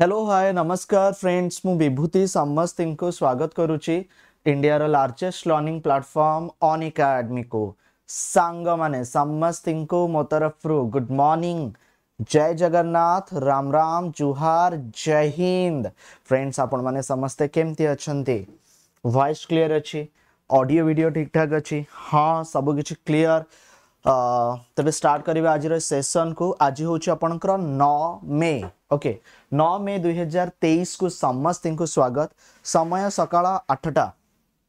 Hello hi नमस्कार friends मु विभूति समस्त को स्वागत करुच्ची इंडिया रो largest learning platform Unacademy को सांग मैने समस्त को मो तरफ रु गुड मॉर्निंग जय जगन्नाथ राम राम जुहार जय हिंद फ्रेंड्स आपण मैंने समस्ते केमती अच्छा वॉइस क्लियर अच्छी ऑडियो वीडियो ठीक ठाक अच्छी हाँ सबकि क्लीयर तेज स्टार्ट करवा आज सेसन को आज हूँ आपणकर न मे ओके नौ मे दुई हजार को समस्त को स्वागत समय सका आठटा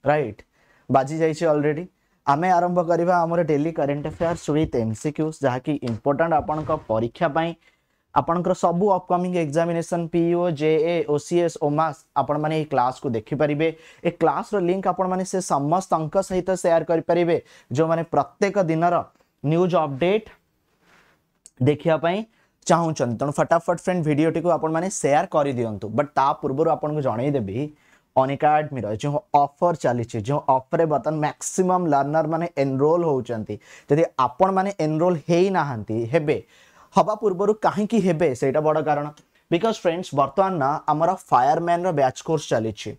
रईट बाजि जाइए अलरेडी आम आरंभ करवा daily current affair with M C जहाँकि इम्पोर्टाट आपण परीक्षापी आपणकर सब upcoming examination PO J A O C S ओमास आपण मैंने क्लास को देखिपर ए क्लास रिंक समस्त सहित सेयार करें जो मैंने प्रत्येक दिन न्यूज अपडेट देखापी ଚାହୁଁଛନ୍ତି ତେଣୁ ଫଟାଫଟ ଫ୍ରେଣ୍ଡ ଭିଡ଼ିଓଟିକୁ ଆପଣମାନେ ସେୟାର କରିଦିଅନ୍ତୁ ବଟ୍ ତା ପୂର୍ବରୁ ଆପଣଙ୍କୁ ଜଣାଇଦେବି অনএকাডেমির যে অফর চালিছে যে অফরে বর্তমান ম্যাক্সিমম লর্নর মানে এনরোল হচ্ছেন যদি আপন মানে এনরোল হয়ে না হেবে হওয়া পূর্বর কী হেবে সেইটা বড় কারণ বিকজ ফ্রেন্ডস বর্তমান না আমার ফায়ারম্যানর ব্যাচ কোর্স চালিছে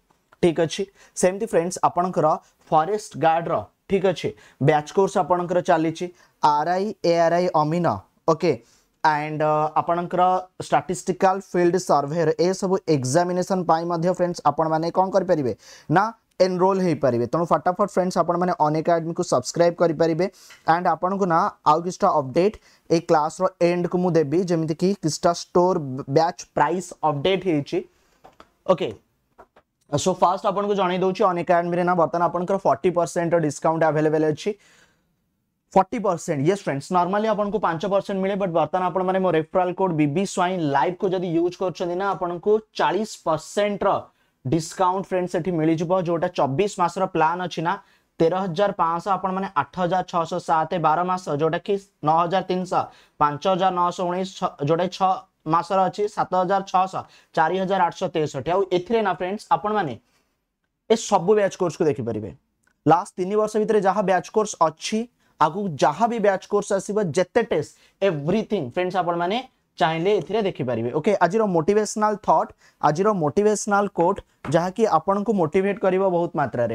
ঠিক আছে সেমতি ফ্রেন্ডস আপনার ফরেস্ট গার্ডর ঠিক আছে ব্যাচ কোর্স আপনার চালিছে আরআই এআরআই অমিন ওকে okay. एंड आपणकर स्टाटिस्टिकाल फिल्ड सर्भेर ये सब एक्जामेसन फ्रेंड्स आपण मैंने कौन करेंगे ना एनरोल हो पारे तेणु फटाफट फ्रेंड्स आपण को सब्सक्राइब करेंगे एंड आपन को ना आउ कि अपडेट ये क्लास एंड को मुझे देवी जमीक कि स्टोर बैच प्राइस अपडेट होके सो फास्ट आपको जनईदे दौर ना बर्तमान आप फर्टी परसेंट डिस्काउंट आभेलेबल अच्छी फर्टी परसेंट ये फ्रेंड्स नर्माली आपको पांच परसेंट मिले बट बर्तन आपने मो रेफराल कोड बी स्वईन लाइव को जब यूज कर चालीस परसेंट रिस्काउंट फ्रेंड्स मिल जाव जोटा चबीश मस प्लां अच्छी ना तेरह हजार पांच आप आठ हजार छःश सात बार मस जोटा नौ हजार तीन शह पांच हजार नौश उन्नीस जोटा छसर अच्छे सात हजार छः चार हजार आठश तेसठ आ फ्रेंड्स आपने सब बैच कोर्स को देखिपर लास्ट तीन वर्ष भितर जहाँ कोर्स अच्छी आगु जहां भी बैच कोर्स आसव जेते टेस्ट एवरीथिंग फ्रेंड्स आपण मैंने চাইলে এতে দেখিপারে ওকে আজির মোটিভেসনাল থট আজির মোটিভেসনাল কোট आपण को আপনার মোটিভেট बहुत বহুত মাত্রার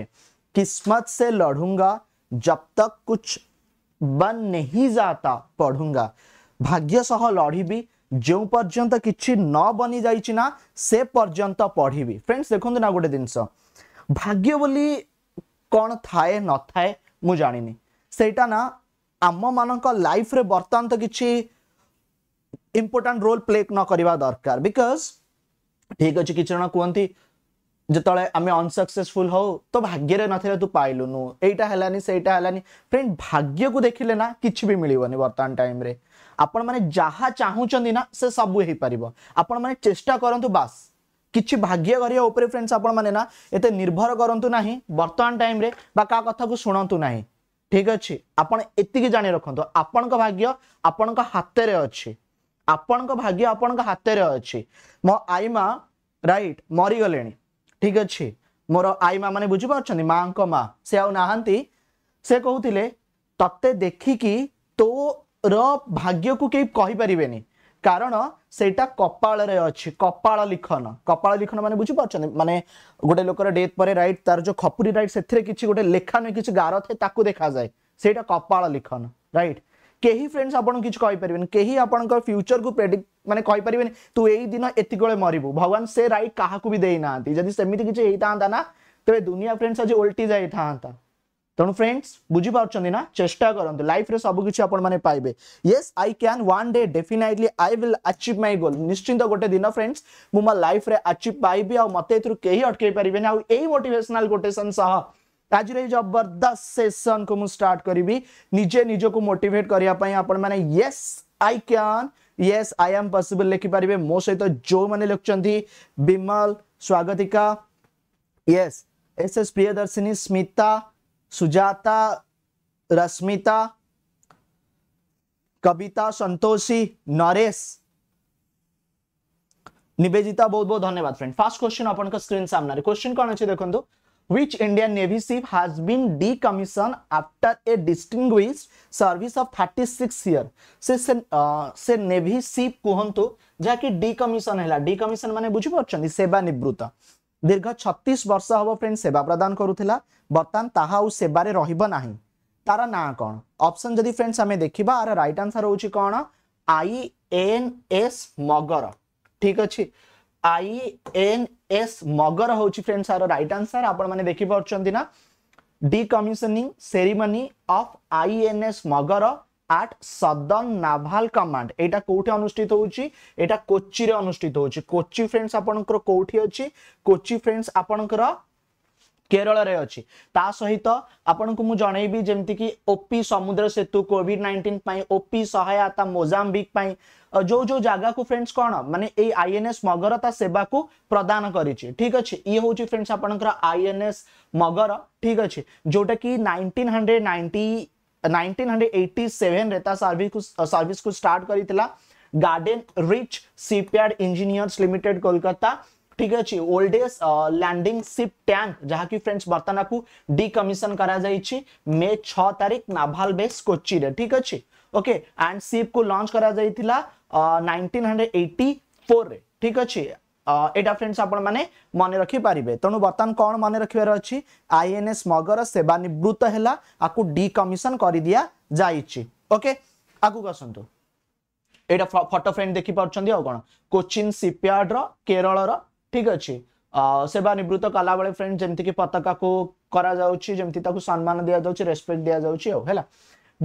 किस्मत से लड़ूंगा जब तक कुछ बन नहीं जाता पढ़ूंगा भाग्य सह लड़ी जो पर्यंत किसी न बनी जाइना से पर्यंत पढ़ी फ्रेंड्स देखते ना गोटे जिनस भाग्य बोली कौन थाए न थाए मु जानी ସେଇଟା ନା ଆମମାନଙ୍କ ଲାଇଫ୍ରେ ବର୍ତ୍ତମାନ ତ କିଛି ଇମ୍ପୋର୍ଟାଣ୍ଟ ରୋଲ୍ ପ୍ଲେ ନ କରିବା ଦରକାର ବିକଜ୍ ଠିକ୍ ଅଛି କିଛି ଜଣ କୁହନ୍ତି ଯେତେବେଳେ ଆମେ ଅନସକ୍ସେସଫୁଲ ହଉ ତ ଭାଗ୍ୟରେ ନଥିଲା ତୁ ପାଇଲୁନୁ ଏଇଟା ହେଲାନି ସେଇଟା ହେଲାନି ଫ୍ରେଣ୍ଡ ଭାଗ୍ୟକୁ ଦେଖିଲେ ନା କିଛି ବି ମିଳିବନି ବର୍ତ୍ତମାନ ଟାଇମ୍ରେ ଆପଣମାନେ ଯାହା ଚାହୁଁଛନ୍ତି ନା ସେ ସବୁ ହେଇପାରିବ ଆପଣମାନେ ଚେଷ୍ଟା କରନ୍ତୁ ବାସ୍ କିଛି ଭାଗ୍ୟ କରିବା ଉପରେ ଫ୍ରେଣ୍ଡସ୍ ଆପଣମାନେ ନା ଏତେ ନିର୍ଭର କରନ୍ତୁ ନାହିଁ ବର୍ତ୍ତମାନ ଟାଇମ୍ରେ ବା କାହା କଥାକୁ ଶୁଣନ୍ତୁ ନାହିଁ ঠিক ଅଛି ଆପଣ ଏତିକି ଜାଣି ରଖନ୍ତୁ ଆପଣଙ୍କ ଭାଗ୍ୟ ଆପଣଙ୍କ ହାତରେ ଅଛି ଆପଣଙ୍କ ଭାଗ୍ୟ ଆପଣଙ୍କ ହାତରେ ଅଛି ମୋ ଆଈ ମା ରାଇଟ୍ ମରିଗଲେଣି ଠିକ ଅଛି ମୋର ଆଈ ମା ମାନେ ବୁଝିପାରୁଛନ୍ତି ମାଙ୍କ ମା ସେ ଆଉ ନାହାନ୍ତି ସେ କହୁଥିଲେ ତତେ ଦେଖିକି ତୋର ଭାଗ୍ୟକୁ କେହି କହିପାରିବେନି কারণ সেইটা কপাଳରେ ଅଛି କପାଳ ଲିଖନ କପାଳ ଲିଖନ ମାନେ ବୁଝିପାରୁଛନ୍ତି ମାନେ ଗୋଟେ ଲୋକର ଡେଥ୍ ପରେ ରାଇଟ୍ ତାର ଯୋଉ ଖପୁରୀ ରାଇଟ୍ ସେଥିରେ କିଛି ଗୋଟେ ଲେଖା ନୁହେଁ କିଛି ଗାର ଥାଏ ତାକୁ ଦେଖାଯାଏ ସେଇଟା କପାଳ ଲିଖନ ରାଇଟ୍ କେହି ଫ୍ରେଣ୍ଡସ୍ ଆପଣଙ୍କୁ କିଛି କହିପାରିବେନି କେହି ଆପଣଙ୍କ ଫ୍ୟୁଚରକୁ ପ୍ରେଡିକ୍ଟ ମାନେ କହିପାରିବେନି ତୁ ଏଇ ଦିନ ଏତିକିବେଳେ ମରିବୁ ଭଗବାନ ସେ ରାଇଟ୍ କାହାକୁ ବି ଦେଇନାହାନ୍ତି ଯଦି ସେମିତି କିଛି ହେଇଥାନ୍ତା ନା ତେବେ ଦୁନିଆ ଫ୍ରେଣ୍ଡସ୍ ଆଜି ଓଲଟି ଯାଇଥାନ୍ତା तेणु फ्रेंड्स बुझीपारे ना चेस्टा करूँ लाइफ रे सब किसी आपने ये आई क्या one day definitely I will achieve my goal निश्चिंत गोटे दिन फ्रेंड्स मुझे लाइफ रे अचिव पाइबी आ मत कहीं अटकई पारे ना आई मोटेसनाल कोटेसन आज जबरदस्त सेसन को मुझे स्टार्ट करी निजे निजक मोटेट करने आपने ये आई कैन ये आई एम पसिबल लिखिपारे मो सहित जो मैंने लिखुंत बिमल स्वागतिका ये एस एस प्रियदर्शिनी स्मिता सुजाता रश्मिता कविता संतोषी नरेश निवेदिता बहुत बहुत धन्यवाद फ्रेंड फास्ट क्वेश्चन अपन का स्क्रीन सामने क्वेश्चन कौन अच्छे देखो which indian navy ship has been decommissioned after a distinguished service of 36 year से से, आ, से नेवी शिप कहतु जहाँकि कि डिकमिशन हैला डिकमिशन माने बुझि परछन सेवा निवृत्त ଦୀର୍ଘ ଛତିଶ ବର୍ଷ ହେବ ଫ୍ରେଣ୍ଡ ସେବା ପ୍ରଦାନ କରୁଥିଲା ବର୍ତ୍ତମାନ ତାହା ଆଉ ସେବାରେ ରହିବ ନାହିଁ ତାର ନାଁ କ'ଣ ଅପସନ୍ ଯଦି ଫ୍ରେଣ୍ଡସ୍ ଆମେ ଦେଖିବା ଆର ରାଇଟ୍ ଆନ୍ସର ହେଉଛି କ'ଣ ଆଇ ଏନ୍ ଏସ୍ ମଗର ଠିକ୍ ଅଛି ଆଇ ଏନ୍ ଏସ୍ ମଗର ହେଉଛି ଫ୍ରେଣ୍ଡସ୍ ଆର ରାଇଟ୍ ଆନ୍ସର ଆପଣମାନେ ଦେଖିପାରୁଛନ୍ତି ନା decommissioning ceremony of I N S Magar at southern naval command এটা কোটি অনুষ্ঠিত হচ্ছে এটা কোচি রে অনুষ্ঠিত হচ্ছে কোচি फ्रेंड्स আপনকৰ কোঠি আছে কোচি फ्रेंड्स আপনকৰ কেরলরে অছি তা সহিত আপনার মু জনাইবি যেমতি কি ওপি সমুদ্র সেতু কোভিড নাইন্টিন ওপি সহায়তা মোজাম্বিক পাই যে যে জায়গাকে ফ্রেন্ডস কোণ মানে এই আইএনএস মগর তা সেবা কু প্রদান করেছে ঠিক আছে ইয়ে হচ্ছে ফ্রেন্ডস আপনার আইএনএস মগর ঠিক আছে যেটা কি নাইনটিন হান্ড্রেড নাইন্টি 1987 रे सर्विस सर्विस को स्टार्ट करितला Garden Reach shipyard engineers limited Kolkata ठीक अच्छे old age landing ship tank जहाँ जहाँकि फ्रेंड्स बर्तन को डिकमिशन कर मे छ तारीख नाभाल बेस कोची ठीक अच्छे ओके एंड शिप को लंच लॉन्च करा जाइतिला 1984 रे ठीक अच्छे ଏଇଟା ଫ୍ରେଣ୍ଡସ୍ ଆପଣମାନେ ମନେ ରଖିପାରିବେ ତେଣୁ ବର୍ତ୍ତମାନ କ'ଣ ମନେ ରଖିବାର ଅଛି ଆଇଏନ୍ଏସ୍ ମଗର ସେବାନିବୃତ୍ତ ହେଲା ଆକୁ ଡିକମିଶନ କରିଦିଆଯାଇଛି ଓକେ ଆଗକୁ ଆସନ୍ତୁ ଏଇଟା ଫଟୋ ଫ୍ରେଣ୍ଡ ଦେଖିପାରୁଛନ୍ତି ଆଉ କ'ଣ କୋଚିନ୍ ସିପିଆର୍ଡର କେରଳର ଠିକ୍ ଅଛି ସେବାନିବୃତ୍ତ କଲାବେଳେ ଫ୍ରେଣ୍ଡ ଯେମିତିକି ପତାକାକୁ କରାଯାଉଛି ଯେମିତି ତାକୁ ସମ୍ମାନ ଦିଆଯାଉଛି ରେସ୍ପେକ୍ଟ ଦିଆଯାଉଛି ଆଉ ହେଲା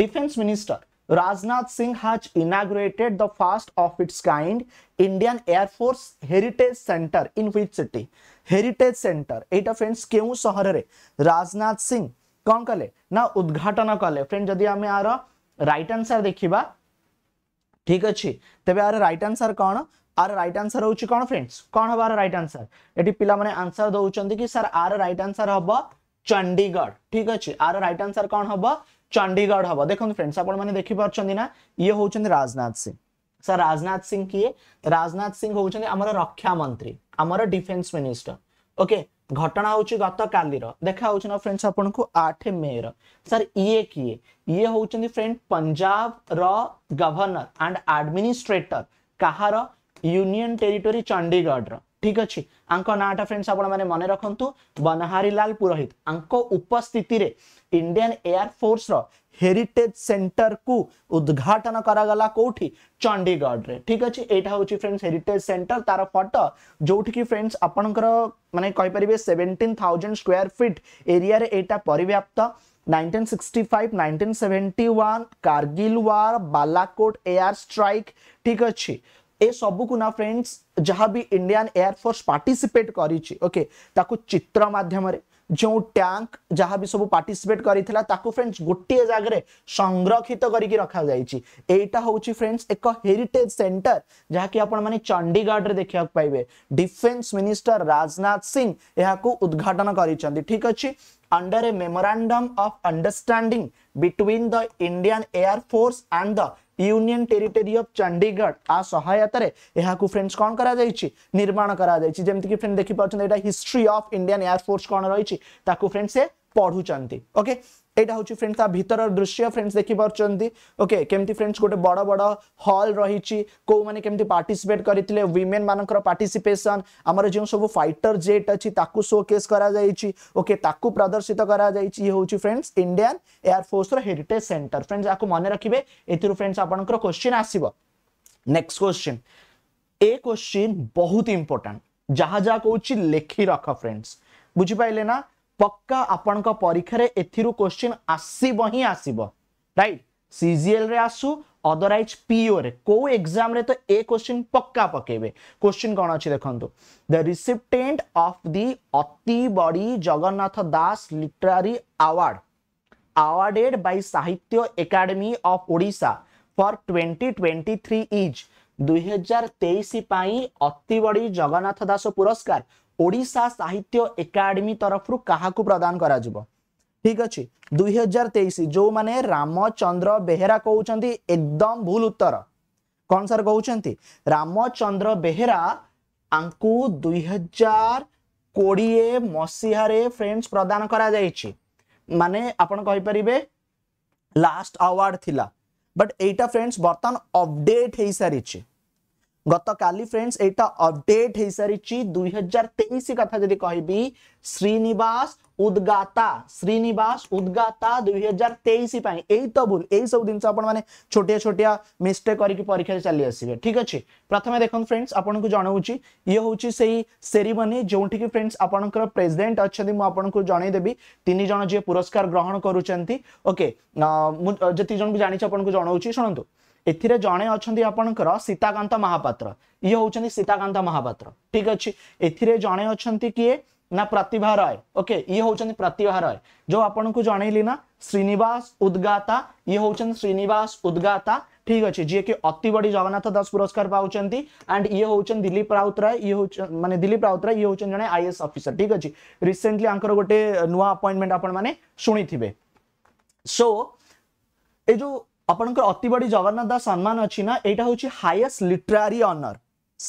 defence minister Rajnath Singh has inaugurated the first of its kind Indian Air Force Heritage Center in which city? Heritage Center. एटा फ्रेंड्स क्यों शहर रे राजनाथ सिंह कौन कले Na उद्घाटन कले फ्रेंड जदि आम यार रईट आंसर देखा ठीक अच्छे तेज यार रईट आंसर कौन आर राइट आंसर हूँ कौन फ्रेंड्स कौन हम आर रईट आंसर पिला माने आंसर दौरान कि सर आर राइट आंसर हबो चंडीगढ़ ठीक अच्छे आर राइट आंसर कौन हबो चंडीगढ़ हम देखो फ्रेंड्स आपने देखिपना ये हूँ राजनाथ सिंह सर राजनाथ सिंह किए राजनाथ सिंह हूँ रक्षा मंत्री आमर डिफेन्स मिनिस्टर ओके घटना हूँ गत काली देखा हो फ्रेंड्स आपको आठ मे सर ये किए ये हूँ friend Punjab governor and administrator कहार यूनियन टेरिटोरी चंडीगढ़ ठीक अच्छे नाटा फ्रेंड्स आप मन रखु बनहारी लाल पुरोहित उपस्थित ଇଣ୍ଡିଆନ୍ ଏୟାରଫୋର୍ସର ହେରିଟେଜ୍ ସେଣ୍ଟରକୁ ଉଦ୍ଘାଟନ କରାଗଲା କୋଉଠି ଚଣ୍ଡିଗଡ଼ରେ ଠିକ୍ ଅଛି ଏଇଟା ହେଉଛି ଫ୍ରେଣ୍ଡସ୍ ହେରିଟେଜ୍ ସେଣ୍ଟର ତାର ଫଟୋ ଯୋଉଠିକି ଫ୍ରେଣ୍ଡସ୍ ଆପଣଙ୍କର ମାନେ କହିପାରିବେ ସେଭେଣ୍ଟିନ୍ ଥାଉଜେଣ୍ଡ ସ୍କୋୟାର ଫିଟ୍ ଏରିଆରେ ଏଇଟା ପରିବ୍ୟାପ୍ତ 1965 1971 Kargil war Balakot air strike ଠିକ୍ ଅଛି ଏସବୁକୁ ନା ଫ୍ରେଣ୍ଡସ୍ ଯାହା ବି ଇଣ୍ଡିଆନ୍ ଏୟାରଫୋର୍ସ ପାର୍ଟିସିପେଟ୍ କରିଛି ଓକେ ତାକୁ ଚିତ୍ର ମାଧ୍ୟମରେ जो टैंक जहाँ भी सब पार्टिसिपेट करा फ्रेंड्स गोटे जगह संरक्षित करके रखा जाटा हूँ फ्रेंड्स एक हेरीटेज सेन्टर जहाँकि आपने चंडीगढ़ देखा पाइबे डिफेन्स मिनिस्टर राजनाथ सिंह यह उद्घाटन कर ठीक अच्छे under a memorandum of understanding between the Indian air force and the union territory of Chandigarh ଆ ସହାୟତାରେ ଏହାକୁ ଫ୍ରେଣ୍ଡସ୍ କ'ଣ କରାଯାଇଛି ନିର୍ମାଣ କରାଯାଇଛି ଯେମିତିକି ଫ୍ରେଣ୍ଡ ଦେଖିପାରୁଛନ୍ତି ଏଇଟା ହିଷ୍ଟ୍ରି ଅଫ୍ ଇଣ୍ଡିଆନ୍ ଏୟାରଫୋର୍ସ କ'ଣ ରହିଛି ତାକୁ ଫ୍ରେଣ୍ଡ ସେ ପଢ଼ୁଛନ୍ତି ଓକେ यहाँ हूँ फ्रेंड्स भितर दृश्य फ्रेंड्स देखिपुट ओके केमती फ्रेंड्स गोटे बड़ बड़ हल रही कौ मैंने केमी पार्टीसीपेट करते वीमेन मानक पार्टीसीपेसन आमर जो सब फाइटर जेट अच्छी शो केस करके प्रदर्शित करेंड्स Indian air force heritage center friends या मन रखिए फ्रेंड्स आप क्वेश्चन आसव नेक्स्ट क्वेश्चन ए क्वेश्चन बहुत इंपोर्टाट जहा जा लिखि रख फ्रेंड्स बुझिपाले ना पक्का आपण परीक्षा एश्चिन आसब ही आसब रईट सीजीएल आसू अदरवैज पीओ रे कौ एक्जाम तो ए क्वेश्चन पक्का पकेबे क्वेश्चन कौन अच्छे देखो द रिसीप्टेट अफ दि अति बड़ी Jagannath Das literary award awarded by Sahitya Akademi of ओडा फर ट्वेंटी थ्री इज दुई हजार तेईस अति बड़ी जगन्नाथ दास पुरस्कार ଓଡ଼ିଶା ସାହିତ୍ୟ ଏକାଡେମୀ ତରଫରୁ କାହାକୁ ପ୍ରଦାନ କରାଯିବ ଠିକ ଅଛି ଦୁଇ ହଜାର ତେଇଶ ଯୋଉମାନେ ରାମଚନ୍ଦ୍ର ବେହେରା କହୁଛନ୍ତି ଏକଦମ ଭୁଲ ଉତ୍ତର କଣ ସାର୍ କହୁଛନ୍ତି ରାମଚନ୍ଦ୍ର ବେହେରା ଆଙ୍କୁ ଦୁଇ ହଜାର କୋଡ଼ିଏ ମସିହାରେ ଫ୍ରେଣ୍ଡସ୍ ପ୍ରଦାନ କରାଯାଇଛି ମାନେ ଆପଣ କହିପାରିବେ ଲାଷ୍ଟ ଆୱାର୍ଡ ଥିଲା ବଟ୍ ଏଇଟା ଫ୍ରେଣ୍ଡସ୍ ବର୍ତ୍ତମାନ ଅପଡେଟ୍ ହେଇସାରିଛି গতকালি ফ্রেন্ডস এইটা অপডেট হয়ে সারিছি দুই হাজার তেইশ কথা যদি কহবি শ্রীনিবাস উদ্গাতা শ্রীনিবাস উদ্গাতা দুই হাজার তেইশ এই তো ভুল এই সব জিনিস আপনার মানে ছোটিয়া ছোটিয়া মিস্টেক করি পরীক্ষায় চালি আসবে ঠিক আছে প্রথমে দেখুন ফ্রেন্ডস আপনার জনাওছি ইয়ে হচ্ছে সেই সেরিমনি যেটি কি ফ্রেন্ডস আপনার প্রেসিডেন্ট অনেক আপনার জনাই দেবি তিন জন যে পুরস্কার গ্রহণ করুচার ওকে যেত জন জাঁচি আপনার জনাওছি শুণতু एथिरे जणे अछन्थि आपनकर सीताकांत महापात्र ये होउछन्थि सीताकांत महापात्र ठीक अछि एथिरे जणे अछन्थि किए ना प्रतिभा राय ओके ये होउछन्थि प्रतिभा राय जो आपनकु जणैली ना श्रीनिवास उद्गाता ये होउछन्थि श्रीनिवास उद्गाता ठीक अछि जे के अति बडी जगन्नाथ दास पुरस्कार पाउछन्थि एंड ये होउछन्थि दिलीप राउत राय ये होउछन् माने दिलीप राउत राय ये होउछन् जणे आईएएस ऑफिसर ठीक अछि रिसेंटली आंकर गोटे नुवा अपॉइंटमेंट आपन माने सुनिथिबे सो ए जो আপনক অতি বড়ি জগন্নাথ দাস সম্মান আছে না এটা হচি হাইয়েস্ট লিটারারি অনার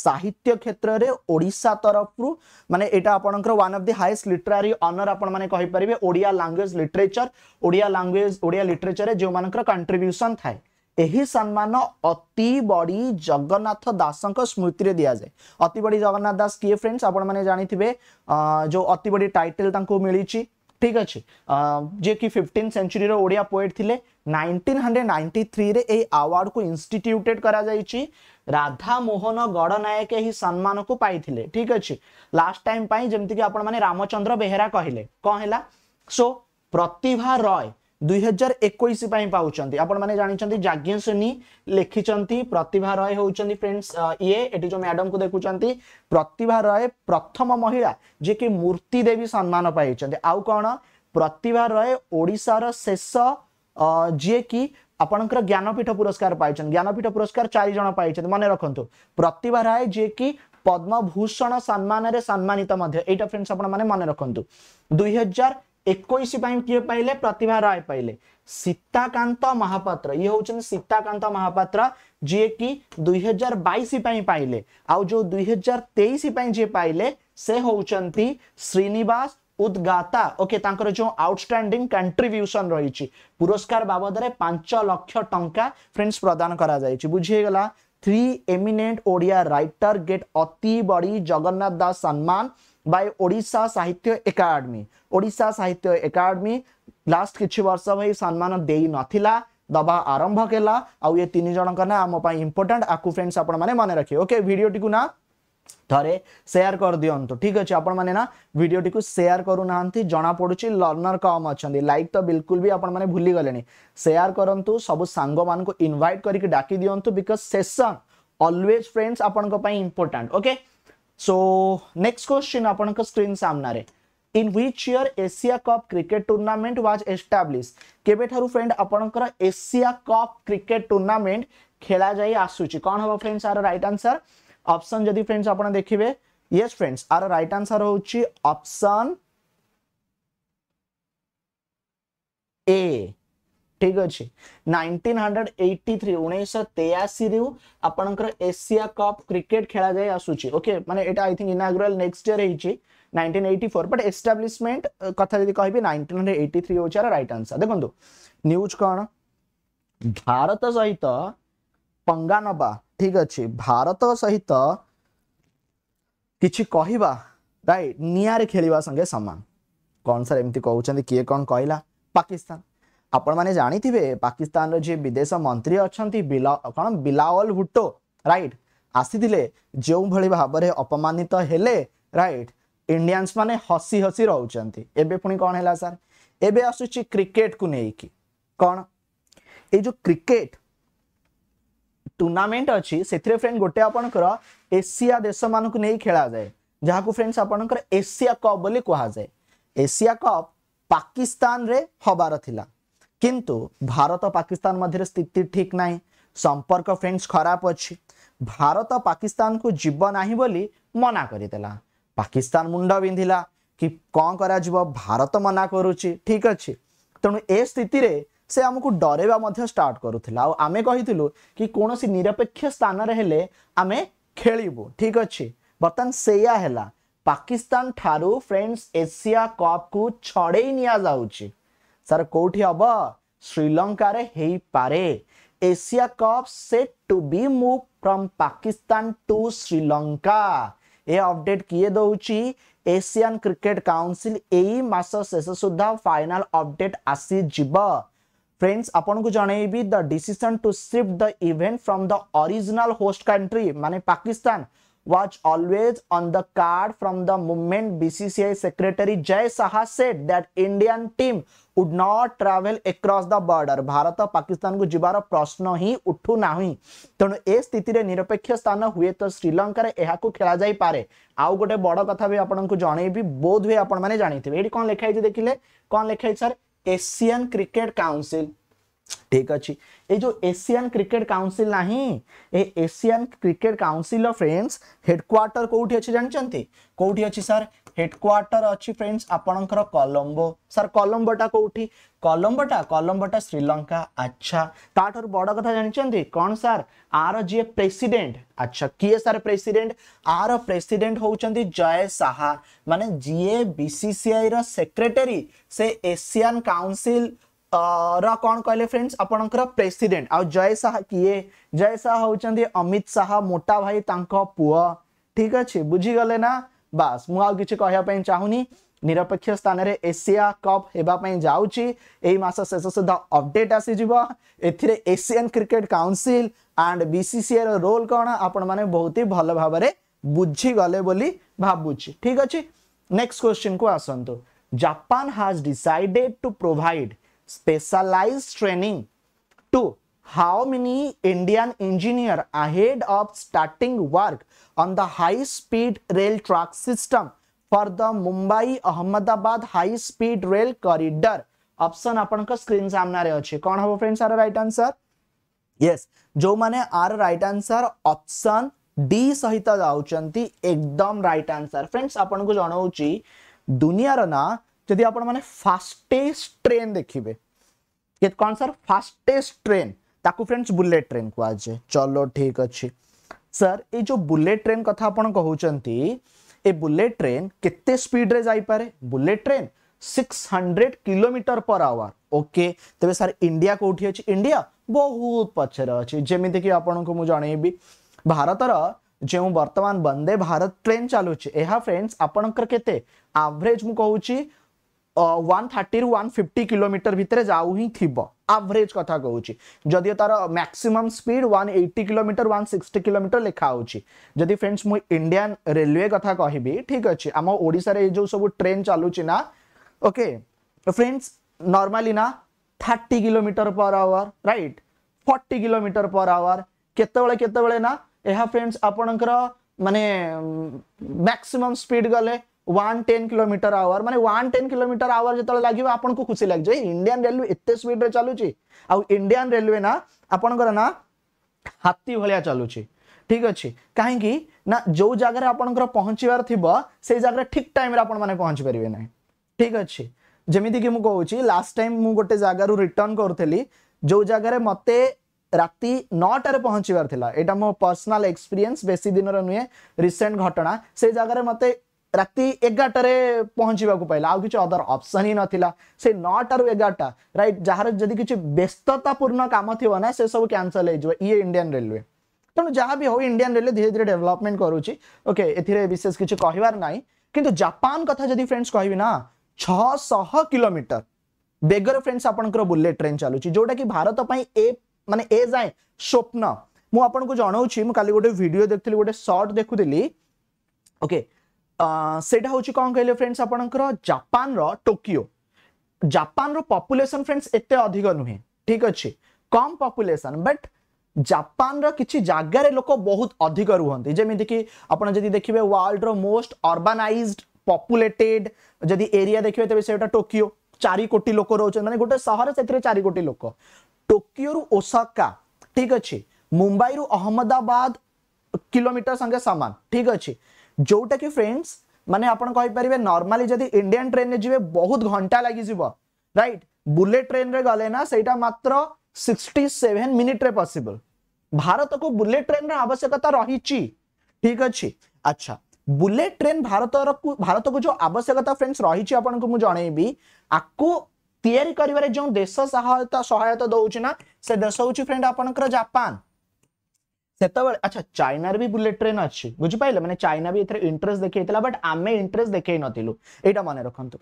সাহিত্য ক্ষেত্র রে ওড়িশা তরফরু মানে এটা আপনক one of the highest literary honour আপন মানে কই পারিবে Odia language literature Odia language Odia literature যে মানকৰ কন্ট্ৰিবিউশন ঠায় এই সম্মান অতি বড়ি জগন্নাথ দাসক স্মৃতিয়ে দিয়া যায় অতি বড়ি জগন্নাথ দাস কি ফ্রেন্ডস আপন মানে জানি থিবে যো অতি বড়ি টাইটেল টাকো মিলিছি ঠিক ଅଛି ଯିଏକି ଫିଫ୍ଟିନ୍ ସେଞ୍ଚୁରୀର ଓଡ଼ିଆ ପୋଏଟ୍ ଥିଲେ ନାଇନଟିନ୍ ହଣ୍ଡ୍ରେଡ୍ ନାଇଣ୍ଟି ଥ୍ରୀରେ ଏହି ଆୱାର୍ଡ଼କୁ ଇନଷ୍ଟିଟ୍ୟୁଟେଡ୍ କରାଯାଇଛି ରାଧାମୋହନ ଗଡ଼ନାୟକ ଏହି ସମ୍ମାନକୁ ପାଇଥିଲେ ଠିକ୍ ଅଛି ଲାଷ୍ଟ ଟାଇମ୍ ପାଇଁ ଯେମିତିକି ଆପଣମାନେ ରାମଚନ୍ଦ୍ର ବେହେରା କହିଲେ କ'ଣ ହେଲା ସୋ ପ୍ରତିଭା ରୟ दुई हजार एक पाँच आपण प्रतिभा मूर्ति देवी सम्मान पाई कौन प्रतिभा रय ओडार शेष जी कि आपणकर ज्ञानपीठ पुरस्कार पाई ज्ञानपीठ पुरस्कार चार जन पाई मन रखु प्रतिभा राय जी कि पद्म भूषण सम्मान सम्मानित फ्रेंड्स आप मन रखु दुई एक किए पाइले प्रतिभा राय पाइले सीताकांत महापात्र ये हूँ सीताकांत महापात्र जी कि दुई हजार बैश आउ जो दुई हजार तेईस से हूँ श्रीनिवास उद्गाता ओके okay, जो आउटस्टैंडिंग कंट्रीब्यूशन रही पुरस्कार बाबद पांच लक्ष टा फ्रेंड्स प्रदान करा बुझेगला three eminent Odia writer get अति बड़ी जगन्नाथ दास सम्मान by Odisha Sahitya Academy. Odisha Sahitya Academy last କିଛି ବର୍ଷ ଭାଇ ସମ୍ମାନ ଦେଇ ନଥିଲା ଦବା ଆରମ୍ଭ କଲା ଆଉ ଏ ତିନି ଜଣଙ୍କ ନା ଆମ ପାଇଁ ଇମ୍ପୋର୍ଟାଣ୍ଟ ଆକୁ ଫ୍ରେଣ୍ଡସ୍ ଆପଣ ମାନେ ମନେ ରଖିବେ ଓକେ ଭିଡ଼ିଓଟିକୁ ନା ଥରେ ସେୟାର କରିଦିଅନ୍ତୁ ଠିକ୍ ଅଛି ଆପଣମାନେ ନା ଭିଡ଼ିଓଟିକୁ ସେୟାର କରୁନାହାନ୍ତି ଜଣାପଡ଼ୁଛି ଲର୍ଣ୍ଣର କମ୍ ଅଛନ୍ତି ଲାଇକ୍ ତ ବିଲକୁଲ ବି ଆପଣମାନେ ଭୁଲିଗଲେଣି ସେୟାର କରନ୍ତୁ ସବୁ ସାଙ୍ଗମାନଙ୍କୁ ଇନଭାଇଟ୍ କରିକି ଡାକି ଦିଅନ୍ତୁ ବିକଜ୍ ସେସନ୍ ଅଲୱେଜ୍ ଫ୍ରେଣ୍ଡସ୍ ଆପଣଙ୍କ ପାଇଁ important okay So next question upon screen samnare. In which year Asia cup cricket tournament was established? केबे ठारु फ्रेंड आपणकर एशिया कप क्रिकेट टूर्नामेंट खेला जाई आसुची कोन हबो friends are right answer option जदी फ्रेंड्स आपण देखिबे yes friends are right answer होची ऑप्शन ए ঠিক ଅଛି ନାଇନଟିନ୍ ହଣ୍ଡ୍ରେଡ୍ ଏଇଟି ଥ୍ରୀ ଉଣେଇଶହ ତେୟାଅଶୀରୁ ଆପଣଙ୍କର ଏସିଆ କପ୍ କ୍ରିକେଟ୍ ଖେଳାଯାଇ ଆସୁଛି ଓକେ ମାନେ ଏଇଟା I think inaugural next year ହେଇଛି nineteen eighty four but establishment କଥା ଯଦି କହିବି ନାଇନଟିନ୍ ହଣ୍ଡ୍ରେଡ୍ ଏଇଟି ଥ୍ରୀ ହେଉଛି ଆର ରାଇଟ୍ ଆନ୍ସର ଦେଖନ୍ତୁ ନ୍ୟୁଜ୍ କ'ଣ ଭାରତ ସହିତ ପଙ୍ଗା ନବା ଠିକ୍ ଅଛି ଭାରତ ସହିତ କିଛି କହିବା ରାଇଟ୍ ନିଆଁରେ ଖେଳିବା ସାଙ୍ଗେ ସମାନ କ'ଣ ସାର୍ ଏମିତି କହୁଛନ୍ତି କିଏ କ'ଣ କହିଲା ପାକିସ୍ତାନ आपण मैंने जाथे पाकिस्तान जी विदेश मंत्री अच्छा कौन बिलावल भुट्टो रईट आसी जो भाई भाव में अपमानित हेले रईट इंडियांस मैंने हसी हसी रोचा एवं पुणी कौन है सार ए क्रिकेट को लेकिन कौन ये जो क्रिकेट टूर्नामेंट अच्छी फ्रेंड गोटे आपणकर एसिया देश मानक नहीं खेला जाए जहाँ को फ्रेंड्स आपणकर एसिया कप बोली कहा एसिया कप पाकिस्तान रे हबार थिला କିନ୍ତୁ ଭାରତ ପାକିସ୍ତାନ ମଧ୍ୟରେ ସ୍ଥିତି ଠିକ୍ ନାହିଁ ସମ୍ପର୍କ ଫ୍ରେଣ୍ଡସ୍ ଖରାପ ଅଛି ଭାରତ ପାକିସ୍ତାନକୁ ଯିବ ନାହିଁ ବୋଲି ମନା କରିଦେଲା ପାକିସ୍ତାନ ମୁଣ୍ଡ ବିନ୍ଧିଲା କି କ'ଣ କରାଯିବ ଭାରତ ମନା କରୁଛି ଠିକ୍ ଅଛି ତେଣୁ ଏ ସ୍ଥିତିରେ ସେ ଆମକୁ ଡରେଇବା ମଧ୍ୟ ଷ୍ଟାର୍ଟ କରୁଥିଲା ଆଉ ଆମେ କହିଥିଲୁ କି କୌଣସି ନିରପେକ୍ଷ ସ୍ଥାନରେ ହେଲେ ଆମେ ଖେଳିବୁ ଠିକ୍ ଅଛି ବର୍ତ୍ତମାନ ସେଇଆ ହେଲା ପାକିସ୍ତାନ ଠାରୁ ଫ୍ରେଣ୍ଡସ୍ ଏସିଆ କପ୍କୁ ଛଡ଼େଇ ନିଆଯାଉଛି ସାର୍ କୋଉଠି ହବ ଶ୍ରୀଲଙ୍କାରେ ହେଇପାରେ Asia cup set to be move from Pakistan to Sri Lanka ଏ ଅପଡେଟ୍ କିଏ ଦଉଛି ଏସିଆନ୍ କ୍ରିକେଟ୍ କାଉନସିଲ୍ ଏଇ ମାସ ଶେଷ ସୁଦ୍ଧା ଫାଇନାଲ୍ ଅପଡେଟ୍ ଆସିଯିବ ଫ୍ରେଣ୍ଡସ୍ ଆପଣଙ୍କୁ ଜଣେଇବି the decision to shift the event from the original host country ମାନେ Pakistan was always on the card from the moment BCCI Secretary Jay Saha said that Indian team would not travel across the border. Bharat Pakistan को जिबार प्रश्न ही उठू ना तेणु ए स्थित निरपेक्ष स्थान हुए तो श्रीलंकर यह खेल जापे आउ गोटे बड़ कथा भी आपको जन बोध हुए आपण मैंने जानी कौन लिखाई देखिले कौन लिखाई सर एशियन क्रिकेट काउनसिल ঠিক ଅଛି ଏ ଯେଉଁ ଏସିଆନ୍ କ୍ରିକେଟ୍ କାଉନସିଲ୍ ନାହିଁ ଏ ଏସିଆନ୍ କ୍ରିକେଟ୍ କାଉନସିଲ୍ର ଫ୍ରେଣ୍ଡସ୍ ହେଡ଼କ୍ୱାର୍ଟର କେଉଁଠି ଅଛି ଜାଣିଛନ୍ତି କେଉଁଠି ଅଛି ସାର୍ ହେଡ଼କ୍ୱାର୍ଟର ଅଛି ଫ୍ରେଣ୍ଡସ୍ ଆପଣଙ୍କର କଲମ୍ବୋ ସାର୍ କଲମ୍ବୋଟା କେଉଁଠି କଲମ୍ବୋଟା କଲମ୍ବୋଟା ଶ୍ରୀଲଙ୍କା ଆଚ୍ଛା ତାଠାରୁ ବଡ଼ କଥା ଜାଣିଛନ୍ତି କ'ଣ ସାର୍ ଆର ଯିଏ ପ୍ରେସିଡେଣ୍ଟ ଆଚ୍ଛା କିଏ ସାର୍ ପ୍ରେସିଡେଣ୍ଟ ଆର ପ୍ରେସିଡେଣ୍ଟ ହେଉଛନ୍ତି ଜୟ ଶାହା ମାନେ ଯିଏ ବିସିସିଆଇର ସେକ୍ରେଟେରୀ ସେ ଏସିଆନ୍ କାଉନସିଲ୍ ର କ'ଣ କହିଲେ ଫ୍ରେଣ୍ଡସ୍ ଆପଣଙ୍କର ପ୍ରେସିଡେଣ୍ଟ ଆଉ ଜୟ ଶାହା କିଏ ଜୟ ଶାହା ହେଉଛନ୍ତି ଅମିତ ଶାହା ମୋଟା ଭାଇ ତାଙ୍କ ପୁଅ ଠିକ୍ ଅଛି ବୁଝିଗଲେ ନା ବାସ୍ ମୁଁ ଆଉ କିଛି କହିବା ପାଇଁ ଚାହୁଁନି ନିରପେକ୍ଷ ସ୍ଥାନରେ ଏସିଆ କପ୍ ହେବା ପାଇଁ ଯାଉଛି ଏହି ମାସ ଶେଷ ସୁଦ୍ଧା ଅପଡେଟ୍ ଆସିଯିବ ଏଥିରେ ଏସିଆନ୍ କ୍ରିକେଟ୍ କାଉନସିଲ ଆଣ୍ଡ ବିସିସିଆଇର ରୋଲ୍ କ'ଣ ଆପଣମାନେ ବହୁତ ହି ଭଲ ଭାବରେ ବୁଝିଗଲେ ବୋଲି ଭାବୁଛି ଠିକ୍ ଅଛି ନେକ୍ସଟ କ୍ୱେଶ୍ଚିନ୍କୁ ଆସନ୍ତୁ Japan has decided to provide specialised training to how many Indian engineer ahead of starting work on the high speed rail track system for the Mumbai Ahmedabad high speed rail corridor option आपन को screen सामने रे अछि कोन हो friends are right answer yes जो माने our right answer option D सहित जाउचंती एकदम राइट आंसर फ्रेंड्स आपन को जणौ छी दुनिया रना फास्टेस्ट ट्रेन देखिए ট্রেন দেখবে কন सर ফাস্টেস্ট ট্রেন তাকে ফ্রেন্ডস বুলেট ট্রেন কুযায়ে চলো ঠিক অছি স্যার এই যে বুলেট ট্রেন কথা আপনার কুমার ए बुलेट ट्रेन केते स्पीड रे जाई पारे bullet train 600 kilometre per hour okay तबे सर इंडिया कौटी अछि इंडिया बहुत पछरे अछि जेमिति कि आपन को मु भारत जो वर्तमान वंदे भारत ट्रेन चालू छी एहा फ्रेंड्स आपन कर केते एवरेज मु कहू छी वन थर्टी रु वन फिफ्टी किलोमीटर भितर जाऊ ही थी आभरेज कथ कह जदि तार maximum speed one eighty kilometre one sixty kilometre लिखाऊँगी जदि फ्रेंड्स मुझे इंडियान रेलवे कथ कह ठीक अच्छे आम ओडा जो सब ट्रेन चलुची ना ओके फ्रेंड्स नर्माली ना thirty kilometre per hour right forty kilometre per hour केत फ्रेंड्स आपणकर मानने मैक्सीम स्पीड गले ୱାନ୍ ଟେନ୍ କିଲୋମିଟର ଆୱାର ମାନେ ୱାନ୍ ଟେନ୍ କିଲୋମିଟର ଆୱାର ଯେତେବେଳେ ଲାଗିବ ଆପଣଙ୍କୁ ଖୁସି ଲାଗିଯିବ ଏଇ ଇଣ୍ଡିଆନ୍ ରେଲୱେ ଏତେ ସ୍ପିଡରେ ଚାଲୁଛି ଆଉ ଇଣ୍ଡିଆନ୍ ରେଲୱେ ନା ଆପଣଙ୍କର ନା ହାତୀ ଭଳିଆ ଚାଲୁଛି ଠିକ୍ ଅଛି କାହିଁକି ନା ଯେଉଁ ଜାଗାରେ ଆପଣଙ୍କର ପହଞ୍ଚିବାର ଥିବ ସେଇ ଜାଗାରେ ଠିକ୍ ଟାଇମ୍ରେ ଆପଣମାନେ ପହଞ୍ଚି ପାରିବେ ନାହିଁ ଠିକ୍ ଅଛି ଯେମିତିକି ମୁଁ କହୁଛି ଲାଷ୍ଟ ଟାଇମ୍ ମୁଁ ଗୋଟେ ଜାଗାରୁ ରିଟର୍ଣ୍ଣ କରୁଥିଲି ଯେଉଁ ଜାଗାରେ ମୋତେ ରାତି ନଅଟାରେ ପହଞ୍ଚିବାର ଥିଲା ଏଇଟା ମୋ ପର୍ସନାଲ ଏକ୍ସପିରିଏନ୍ସ ବେଶୀ ଦିନର ନୁହେଁ ରିସେଣ୍ଟ ଘଟଣା ସେଇ ଜାଗାରେ ମୋତେ ରାତି ଏଗାରଟାରେ ପହଞ୍ଚିବାକୁ ପାଇଲା ଆଉ କିଛି ଅଦର ଅପସନ୍ ହିଁ ନଥିଲା ସେ ନଅଟାରୁ ଏଗାରଟା ରାଇଟ୍ ଯାହାର ଯଦି କିଛି ବ୍ୟସ୍ତତାପୂର୍ଣ୍ଣ କାମ ଥିବ ନା ସେସବୁ କ୍ୟାନସଲ୍ ହେଇଯିବ ଇଏ ଇଣ୍ଡିଆନ୍ ରେଲୱେ ତେଣୁ ଯାହା ବି ହଉ ଇଣ୍ଡିଆନ୍ ରେଲୱେ ଧୀରେ ଧୀରେ ଡେଭଲପମେଣ୍ଟ କରୁଛି ଓକେ ଏଥିରେ ବିଶେଷ କିଛି କହିବାର ନାହିଁ କିନ୍ତୁ ଜାପାନ କଥା ଯଦି ଫ୍ରେଣ୍ଡସ୍ କହିବି ନା ଛଅଶହ କିଲୋମିଟର ବେଗରେ ଫ୍ରେଣ୍ଡସ୍ ଆପଣଙ୍କର ବୁଲେଟ୍ ଟ୍ରେନ୍ ଚାଲୁଛି ଯେଉଁଟାକି ଭାରତ ପାଇଁ ଏ ମାନେ ଏ ଯାଏଁ ସ୍ୱପ୍ନ ମୁଁ ଆପଣଙ୍କୁ ଜଣାଉଛି ମୁଁ କାଲି ଗୋଟେ ଭିଡ଼ିଓ ଦେଖୁଥିଲି ଗୋଟେ ସର୍ଟ ଦେଖୁଥିଲି ଓକେ ସେଇଟା ହେଉଛି କ'ଣ କହିଲେ ଫ୍ରେଣ୍ଡସ୍ ଆପଣଙ୍କର ଜାପାନର ଟୋକିଓ ଜାପାନର ପପୁଲେସନ୍ ଫ୍ରେଣ୍ଡସ୍ ଏତେ ଅଧିକ ନୁହେଁ ଠିକ୍ ଅଛି କମ୍ ପପୁଲେସନ୍ ବଟ୍ ଜାପାନର କିଛି ଜାଗାରେ ଲୋକ ବହୁତ ଅଧିକ ରୁହନ୍ତି ଯେମିତିକି ଆପଣ ଯଦି ଦେଖିବେ ୱାର୍ଲଡର ମୋଷ୍ଟ ଅର୍ବାନାଇଜ୍ଡ ପପୁଲେଟେଡ୍ ଯଦି ଏରିଆ ଦେଖିବେ ତେବେ ସେଇଟା ଟୋକିଓ ଚାରି କୋଟି ଲୋକ ରହୁଛନ୍ତି ମାନେ ଗୋଟେ ସହର ସେଥିରେ ଚାରି କୋଟି ଲୋକ ଟୋକିଓରୁ ଓସାକା ଠିକ୍ ଅଛି ମୁମ୍ବାଇରୁ ଅହମ୍ମଦାବାଦ କିଲୋମିଟର ସାଙ୍ଗେ ସମାନ ଠିକ୍ ଅଛି ଯେଉଁଟାକି ଫ୍ରେଣ୍ଡସ୍ ମାନେ ଆପଣ କହିପାରିବେ ନର୍ମାଲି ଯଦି ଇଣ୍ଡିଆନ୍ ଟ୍ରେନ୍ରେ ଯିବେ ବହୁତ ଘଣ୍ଟା ଲାଗିଯିବ ରାଇଟ୍ ବୁଲେଟ୍ ଟ୍ରେନ୍ରେ ଗଲେ ନା ସେଇଟା ମାତ୍ର ସିକ୍ସଟି ସେଭେନ୍ ମିନିଟ୍ରେ ପସିବଲ୍ ଭାରତକୁ ବୁଲେଟ୍ ଟ୍ରେନ୍ର ଆବଶ୍ୟକତା ରହିଛି ଠିକ୍ ଅଛି ଆଚ୍ଛା ବୁଲେଟ୍ ଟ୍ରେନ୍ ଭାରତର ଭାରତକୁ ଯେଉଁ ଆବଶ୍ୟକତା ଫ୍ରେଣ୍ଡସ୍ ରହିଛି ଆପଣଙ୍କୁ ମୁଁ ଜଣେଇବି ଆକୁ ତିଆରି କରିବାରେ ଯେଉଁ ଦେଶ ସହାୟତା ସହାୟତା ଦେଉଛି ନା ସେ ଦେଶ ହେଉଛି ଫ୍ରେଣ୍ଡ ଆପଣଙ୍କର ଜାପାନ ସେତେବେଳେ ଆଚ୍ଛା ଚାଇନାର ବି ବୁଲେଟ୍ ଟ୍ରେନ୍ ଅଛି ବୁଝିପାରିଲେ ମାନେ ଚାଇନା ବି ଏଥିରେ ଇଣ୍ଟରେଷ୍ଟ ଦେଖେଇଥିଲା ବଟ୍ ଆମେ ଇଣ୍ଟରେଷ୍ଟ ଦେଖେଇ ନଥିଲୁ ଏଇଟା ମନେ ରଖନ୍ତୁ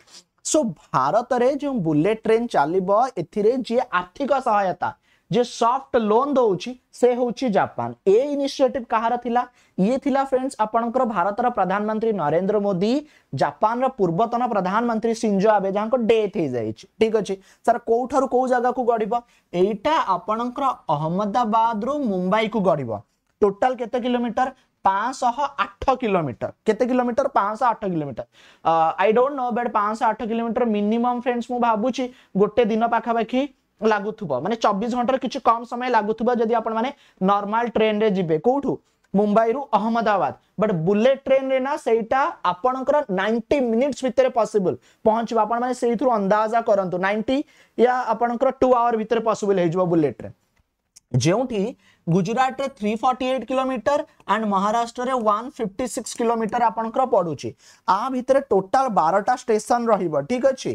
ସୋ ଭାରତରେ ଯେଉଁ ବୁଲେଟ୍ ଟ୍ରେନ୍ ଚାଲିବ ଏଥିରେ ଯିଏ ଆର୍ଥିକ ସହାୟତା जे सॉफ्ट लोन दौची से होची जापान ए इनिशिएटिव कहार थिला ये थिला फ्रेंड्स आपनकर भारतर प्रधानमंत्री नरेंद्र मोदी जापान रा पूर्वतन प्रधानमंत्री सिंजो आबे जहां को डेथ हे जाई छी ठीक अछि सर कोठर को जगह को गड़िबो एटा आपनकर अहमदाबाद रो मुंबई को गड़िबो टोटल केते किलोमीटर 508 किलोमीटर केते kilometre 508 kilometre I don't know but 508 kilometre minimum friends मु भाबू छी गोटे दिन पाखा बाकी ଲାଗୁଥିବ ମାନେ ଚବିଶ ଘଣ୍ଟାରୁ କିଛି କମ ସମୟ ଲାଗୁଥିବ ଯଦି ଆପଣମାନେ ନର୍ମାଲ ଟ୍ରେନରେ ଯିବେ କୋଉଠୁ ମୁମ୍ବାଇରୁ ଅହମ୍ମଦାବାଦ ବଟ୍ ବୁଲେଟ୍ ଟ୍ରେନରେ ନା ସେଇଟା ଆପଣଙ୍କର ନାଇଣ୍ଟି ମିନିଟ୍ସ ଭିତରେ ପସିବୁଲ ପହଞ୍ଚିବ ଆପଣମାନେ ସେଇଥିରୁ ଅନ୍ଦାଜା କରନ୍ତୁ ନାଇଣ୍ଟି ୟା ଆପଣଙ୍କର ଟୁ ଆୱାର ଭିତରେ ପସିବୁଲ ହେଇଯିବ ବୁଲେଟ୍ ଟ୍ରେନ୍ ଯେଉଁଠି ଗୁଜୁରାଟରେ three forty eight kilometre and ମହାରାଷ୍ଟ୍ରରେ ୱାନ୍ ଫିଫ୍ଟି ସିକ୍ସ କିଲୋମିଟର ଆପଣଙ୍କର ପଡ଼ୁଛି ଆ ଭିତରେ ଟୋଟାଲ ବାରଟା ଷ୍ଟେସନ ରହିବ ଠିକ୍ ଅଛି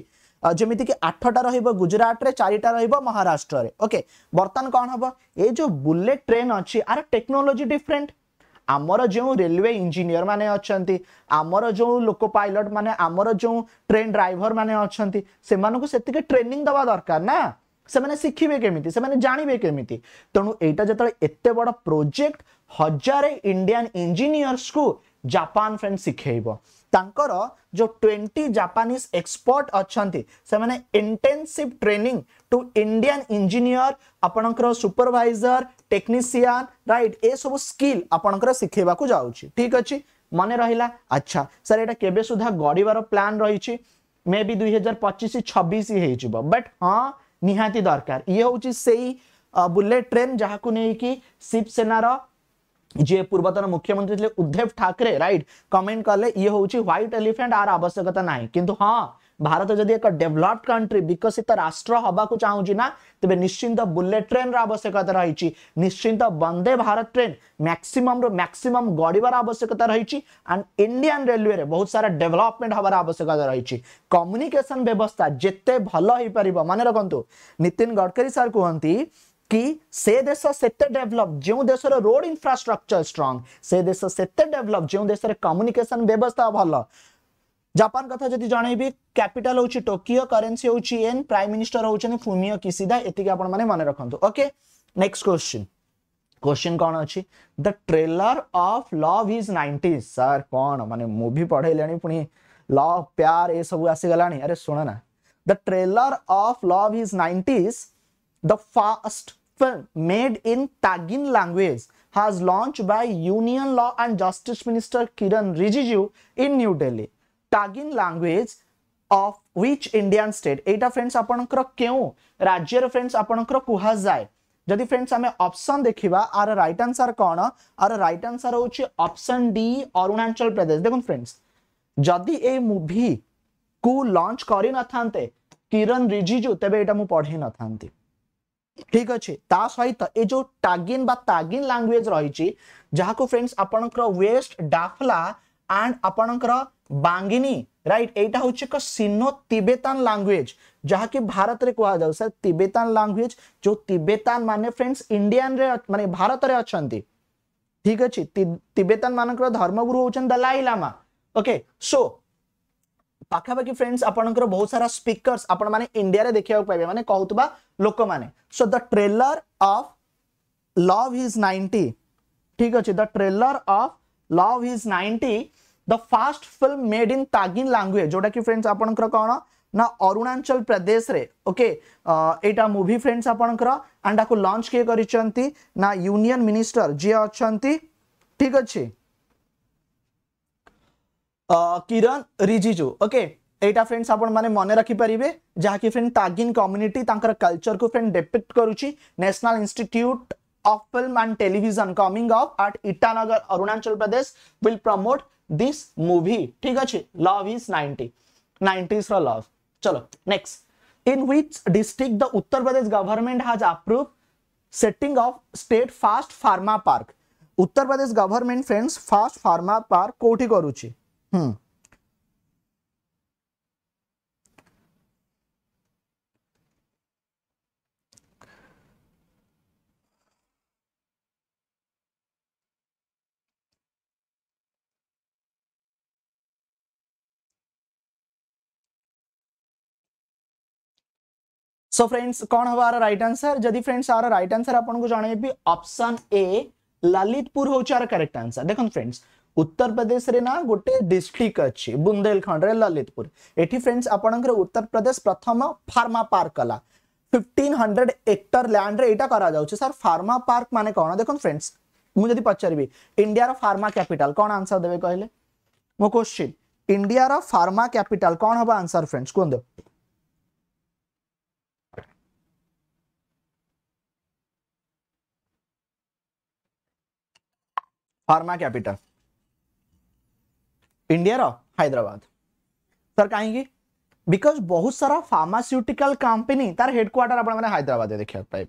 ଯେମିତିକି ଆଠଟା ରହିବ ଗୁଜୁରାଟରେ ଚାରିଟା ରହିବ ମହାରାଷ୍ଟ୍ରରେ ଓକେ ବର୍ତ୍ତମାନ କ'ଣ ହେବ ଏ ଯେଉଁ ବୁଲେଟ୍ ଟ୍ରେନ୍ ଅଛି ଆର ଟେକ୍ନୋଲୋଜି ଡିଫରେଣ୍ଟ ଆମର ଯେଉଁ ରେଲୱେ ଇଞ୍ଜିନିୟର ମାନେ ଅଛନ୍ତି ଆମର ଯେଉଁ ଲୋକ ପାଇଲଟ ମାନେ ଆମର ଯେଉଁ ଟ୍ରେନ୍ ଡ୍ରାଇଭର ମାନେ ଅଛନ୍ତି ସେମାନଙ୍କୁ ସେତିକି ଟ୍ରେନିଂ ଦେବା ଦରକାର ନା ସେମାନେ ଶିଖିବେ କେମିତି ସେମାନେ ଜାଣିବେ କେମିତି ତେଣୁ ଏଇଟା ଯେତେବେଳେ ଏତେ ବଡ଼ ପ୍ରୋଜେକ୍ଟ ହଜାରେ ଇଣ୍ଡିଆନ୍ ଇଞ୍ଜିନିୟର୍ସକୁ ଜାପାନ ଫ୍ରେଣ୍ଡ ଶିଖେଇବ तांकर जो 20 जापानीज एक्सपर्ट अच्छा से मैंने intensive training to Indian engineer आपण सुपरभाइजर टेक्नीसीयन रईट ए सब स्किल आपणकर शिखेवा जाऊँगी ठीक अच्छे मन रहा अच्छा सर ये केवे सुधा गढ़वार प्लां रही मे बी दुई हजार पचीस छबिश हो बट हाँ निहाती दरकार ये हूँ से बुलेट ट्रेन जहाँ को लेकिन शिवसेनार ଯିଏ ପୂର୍ବତନ ମୁଖ୍ୟମନ୍ତ୍ରୀ ଥିଲେ ଉଦ୍ଧବ ଠାକରେ ରାଇଟ୍ କମେଣ୍ଟ କଲେ ଇଏ ହଉଛି ହ୍ୱାଇଟ୍ ଏଲିଫେଣ୍ଟ ଆର ଆବଶ୍ୟକତା ନାହିଁ କିନ୍ତୁ ହଁ ଭାରତ ଯଦି ଏକ ଡେଭଲପ୍ଡ କଣ୍ଟ୍ରି ବିକଶିତ ରାଷ୍ଟ୍ର ହେବାକୁ ଚାହୁଁଛି ନା ତେବେ ନିଶ୍ଚିନ୍ତ ବୁଲେଟ୍ ଟ୍ରେନ୍ର ଆବଶ୍ୟକତା ରହିଛି ନିଶ୍ଚିନ୍ତ ବନ୍ଦେ ଭାରତ ଟ୍ରେନ୍ ମ୍ୟାକ୍ସିମମ୍ରୁ ମ୍ୟାକ୍ସିମମ୍ ଗଢ଼ିବାର ଆବଶ୍ୟକତା ରହିଛି ଆଣ୍ଡ ଇଣ୍ଡିଆନ୍ ରେଲୱେରେ ବହୁତ ସାରା ଡେଭଲପମେଣ୍ଟ ହେବାର ଆବଶ୍ୟକତା ରହିଛି କମ୍ୟୁନିକେସନ୍ ବ୍ୟବସ୍ଥା ଯେତେ ଭଲ ହେଇପାରିବ ମନେ ରଖନ୍ତୁ ନିତିନ ଗଡ଼କରୀ ସାର୍ କୁହନ୍ତି कि ସେ ଦେଶ ସେତେ ଡେଭଲପ୍ ଯେଉଁ ଦେଶର ରୋଡ଼ ଇନଫ୍ରାଷ୍ଟ୍ରକ୍ଚର ଷ୍ଟ୍ରଙ୍ଗ ସେ ଦେଶ ସେତେ ଡେଭଲପ୍ ଯେଉଁ ଦେଶରେ କମ୍ୟୁନିକେସନ ବ୍ୟବସ୍ଥା ଭଲ ଜାପାନ କଥା ଯଦି ଜଣେଇବି କ୍ୟାପିଟାଲ ହେଉଛି ଟୋକିଓ କରେନ୍ସି ହେଉଛି ଏନ୍ ପ୍ରାଇମ୍ ମିନିଷ୍ଟର ହେଉଛନ୍ତି ଫୁମିଓ କିସିଦା ଏତିକି ଆପଣମାନେ ମନେ ରଖନ୍ତୁ ଓକେ ନେକ୍ସଟ କ୍ୱେଶ୍ଚିନ୍ क्वेश्चन कौन अच्छी the trailer of love is ninety sir कौन मान मुवी पढ़े पुणी लव प्यार ये सब आसीगला अरे शुण ना the trailer of love is nineties the first film made in Tagin language has launch by union law and justice minister Kiran Rijiju in New Delhi Tagin language of which Indian state एटा फ्रेंड्स आपनकर क्यों राज्य रे फ्रेंड्स आपनकर कुहा जाय जदी फ्रेंड्स हमें ऑप्शन देखिबा आर राइट आंसर कोन आर राइट आंसर होची ऑप्शन डी अरुणाचल प्रदेश देखो फ्रेंड्स जदी ए मूवी को लॉन्च करिन थांते किरण रिजिजू तबे एटा मु पढी न थांती ठीक अच्छे सहित ये जो टागिन तागिन लांगुएज रही फ्रेंड्स वेस्ट डाफला एंड आपणकर बांगिनी राइट एटा हूँ एक सिनो तिबेतान लांगुएज जहाँकि भारत में कह जाऊ सर तिबेतान लांगुएज जो तिबेतान माने फ्रेंड्स इंडियान रे माने भारत रे अच्छा ठीक अच्छे तिबेतान मान धर्मगुरु हूँ दलाई लामा ओके सो পাখাপাখি ফ্রেন্ডস আপনার বহু সারা স্পিকর্স আপনার ইন্ডিয়ার দেখা পাইবে মানে কুবা লোক মানে so the trailer of love is ninety ঠিক আছে the trailer of love is ninety the first film made in Tagin language ଯେଉଁଟାକି ଫ୍ରେଣ୍ଡସ୍ ଆପଣଙ୍କର କ'ଣ ନା ଅରୁଣାଚଳ ପ୍ରଦେଶରେ ଓକେ ଏଇଟା ମୁଭି ଫ୍ରେଣ୍ଡସ୍ ଆପଣଙ୍କର ଆଣ୍ଡ ଆକୁ ଲଞ୍ଚ କିଏ କରିଛନ୍ତି ନା ୟୁନିୟନ ମିନିଷ୍ଟର ଯିଏ ଅଛନ୍ତି ଠିକ୍ ଅଛି किरण रिजिजू ओके यहाँ फ्रेंड्स आपने मन रखिपारे जहाँकि फ्रेंड तागिन कम्युनिटी कल्चर को फ्रेंड डेपिक्ट करल इनट्यूट of film and television coming of at Itanagar Arunachal Pradesh will promote this movie ठीक अच्छे लव इज नाइंटी नाइंटीज रव चलो next in which district the Uttar Pradesh government has approve setting of state first pharma park Uttar Pradesh government friends first pharma park कौटी करुच्छी hmm so friends कौन हम are right answer जदि friends are right answer आपको जनइबी option A Lalitpur हूँ are correct answer देखो friends उत्तर प्रदेश रेना गोटे डिस्ट्रिक्ट अच्छी बुंदेलखंड ललितपुर एठी फ्रेंड्स आपंकर उत्तर प्रदेश प्रथम फार्मा पार्क कला 1500 हंड्रेड एक्टर लैंड करा सर फार्मा पार्क माने कौन देखो फ्रेंड्स मुझे पचार इंडिया फार्मा कैपिटल कौन आंसर देवे कहले मो क्वेश्चन इंडिया फार्मा कैपिटल कौन हम आंसर फ्रेंड्स कहते pharma capital India Hyderabad sir कहीं बिकज बहुत सारा फार्मास्यूटिकाल कंपनी तार हेडक्वाटर आपदराबाद देखा पाए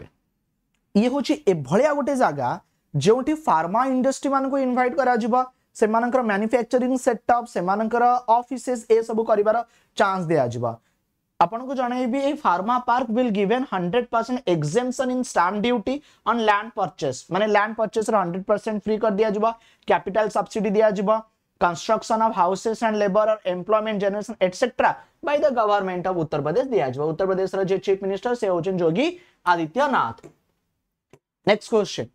ये हूँ एभलिया गोटे जगह जो फार्मा इंडस्ट्री मान को इनभैट कर मानुफैक्चरिंग सेटअप से मफिसे ये सब कर चान्स दिजा आपको जनइबी pharma park will given hundred percent exemption in stamp duty on land purchase मैंने land purchase hundred percent free कर दिजा कैपिटाल सब्सीडी दिजा construction of houses and labor or employment generation etc by the government of uttar pradesh diyajiba uttar pradesh ra je chief minister se hochen jogi adityanath next question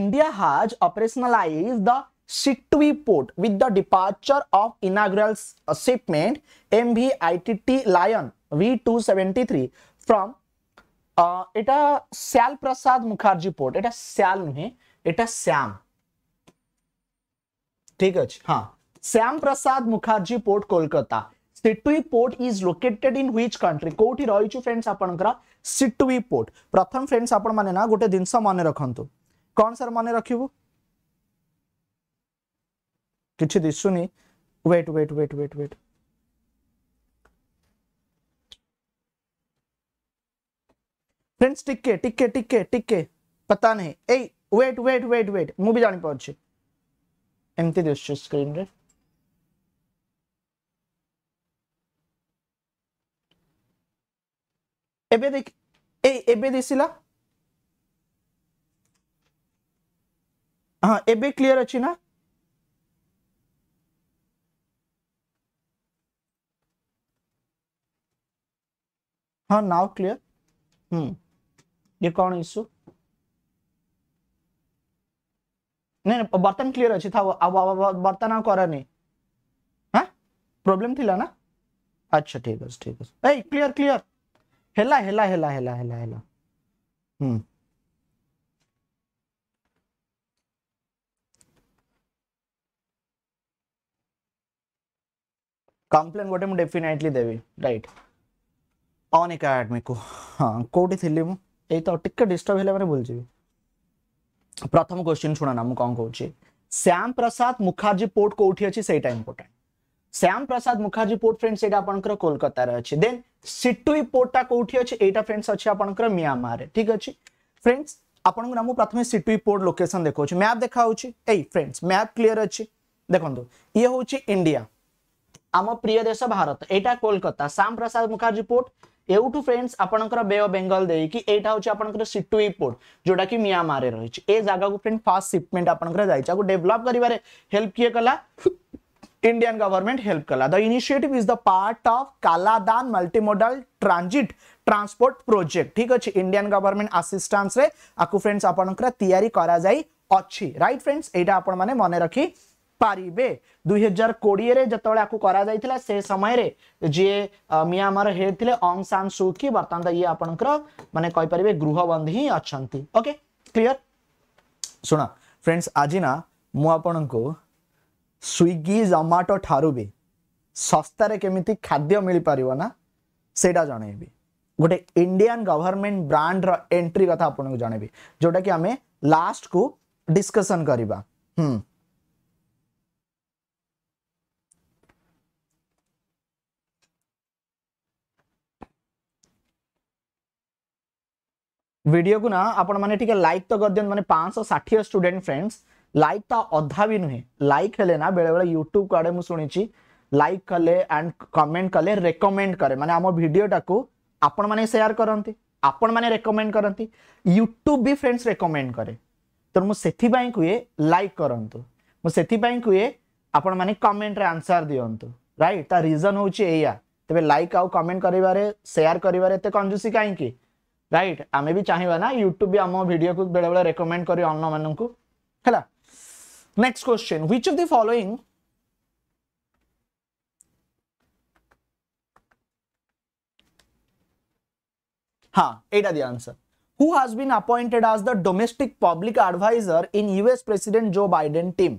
india has operationalized the Sitwi port with the departure of inaugural shipment MV ITT Lion V273 from এটা Shyama Prasad Mukherjee port এটা শ্যাল নুহে এটা শ্যাম ঠিক আছে হ্যাঁ Shyama Prasad Mukherjee port Kolkata Sittwe port is located in which country कोठी रहिछु friends आपनकर सिटुई पोर्ट प्रथम फ्रेंड्स आपण माने ना गोटे जिनस माने रखंतु कोन सर माने रखिबु किछि दिसुनी wait wait wait wait wait friends टिके टिके टिके टिके पता नहीं ए वेट वेट वेट वेट मु भी जानि पड़छ एमती दिसछु स्क्रीन रे ଏବେ ଏଇ ଏବେ ଦିଶିଲା ହଁ ଏବେ କ୍ଲିଅର ଅଛି ନା हाँ नाउ क्लियर हम्म ये कौन इश्यू नहीं नहीं बर्तन क्लियर अच्छी था अब बर्तन आउ करा नहीं हाँ प्रॉब्लम थी ला ना अच्छा ठीक है ठीक है ए क्लियर क्लियर हेला हेला हेला हेला हेला हेला कंप्लेन गोटे मुझे डेफिनेटली देवी राइट अन एकडमी को हाँ कौटी थी मुझे तो टी डिस्टर्ब हो मैंने भूलजी प्रथम क्वेश्चन शुणा ना मुझे कौन श्याम प्रसाद मुखर्जी पोर्ट कौटी अच्छे से important Shyama Prasad Mukherjee port friends आप कलकतारे अच्छे देन ସିଟୁଇ ପୋର୍ଟଟା କୋଉଠି ଅଛି ଏଇଟା ଫ୍ରେଣ୍ଡସ୍ ଅଛି ଆପଣଙ୍କର ମିଆଁମାରରେ ଠିକ୍ ଅଛି ଫ୍ରେଣ୍ଡସ୍ ଆପଣଙ୍କୁ ନା ମୁଁ ପ୍ରଥମେ ସିଟୁଇ ପୋର୍ଟ ଲୋକେସନ୍ ଦେଖାଉଛି ମ୍ୟାପ୍ ଦେଖାଉଛି ଏଇ ଫ୍ରେଣ୍ଡସ୍ ମ୍ୟାପ୍ କ୍ଲିଅର ଅଛି ଦେଖନ୍ତୁ ଇଏ ହେଉଛି ଇଣ୍ଡିଆ ଆମ ପ୍ରିୟ ଦେଶ ଭାରତ ଏଇଟା କୋଲକାତା ଶ୍ୟାମ ପ୍ରସାଦ ମୁଖାର୍ଜୀ ପୋର୍ଟ ଏଉଠୁ ଫ୍ରେଣ୍ଡସ୍ ଆପଣଙ୍କର ବେ ଅଫ୍ ବେଙ୍ଗଲ ଦେଇକି ଏଇଟା ହେଉଛି ଆପଣଙ୍କର ସିଟୁଇ ପୋର୍ଟ ଯୋଉଟା କି ମିଆଁମାରରେ ରହିଛି ଏ ଜାଗାକୁ ଫ୍ରେଣ୍ଡ ଫାଷ୍ଟ ସିପମେଣ୍ଟ ଆପଣଙ୍କର ଯାଇଛି ଆକୁ ଡେଭଲପ କରିବାରେ ହେଲ୍ପ କିଏ କଲା इंडियन गवर्नमेंट हेल्प कला the initiative is the part of Kaladan multimodal transit transport project ठीक अच्छे इंडियन गवर्नमेंट आसीस्टान्स फ्रेंड्स आपट फ्रेंड्स यहाँ आप मन रखी पारे दुई हजार कोड़े जिते से समय रे जी मियामर हेड थे अंग सान सुखी बर्तमान ये आप मानते कहीपरेंगे गृहबंदी ही अच्छा ओके क्लीयर शुण फ्रेंड्स आज ना मुझे स्विगी जोमाटो ठारे शस्तार केमी खाद्य मिल पारना से जन गोटे इंडियान गवर्नमेंट ब्रांड रंट्री कथ आप जनइबी जोटा कि आम लास्ट को डिस्कसन करवा वीडियो को ना आप लाइक तो कर दिखते मैंने पांचश ठाठी स्टूडेंट फ्रेंड्स ଲାଇକ୍ ଟା ଅଧା ବି ନୁହେଁ ଲାଇକ୍ ହେଲେ ନା ବେଳେବେଳେ ୟୁଟ୍ୟୁବ୍ କୁଆଡ଼େ ମୁଁ ଶୁଣିଛି ଲାଇକ୍ କଲେ ଆଣ୍ଡ କମେଣ୍ଟ କଲେ ରେକମେଣ୍ଡ କରେ ମାନେ ଆମ ଭିଡ଼ିଓଟାକୁ ଆପଣମାନେ ସେୟାର କରନ୍ତି ଆପଣମାନେ ରେକମେଣ୍ଡ କରନ୍ତି ୟୁଟ୍ୟୁବ୍ ବି ଫ୍ରେଣ୍ଡସ୍ ରେକମେଣ୍ଡ କରେ ତେଣୁ ମୁଁ ସେଥିପାଇଁ କୁହେ ଲାଇକ୍ କରନ୍ତୁ ମୁଁ ସେଥିପାଇଁ କୁହେ ଆପଣମାନେ କମେଣ୍ଟରେ ଆନ୍ସର ଦିଅନ୍ତୁ ରାଇଟ୍ ତା ରିଜନ୍ ହେଉଛି ଏଇଆ ତେବେ ଲାଇକ୍ ଆଉ କମେଣ୍ଟ କରିବାରେ ସେୟାର କରିବାରେ ଏତେ କଞ୍ଜୁସି କାହିଁକି ରାଇଟ୍ ଆମେ ବି ଚାହିଁବା ନା ୟୁଟ୍ୟୁବ୍ ବି ଆମ ଭିଡ଼ିଓକୁ ବେଳେବେଳେ ରେକମେଣ୍ଡ କରି ଅନ୍ୟମାନଙ୍କୁ ହେଲା next question which of the following domestic public adviser in US president Joe Biden team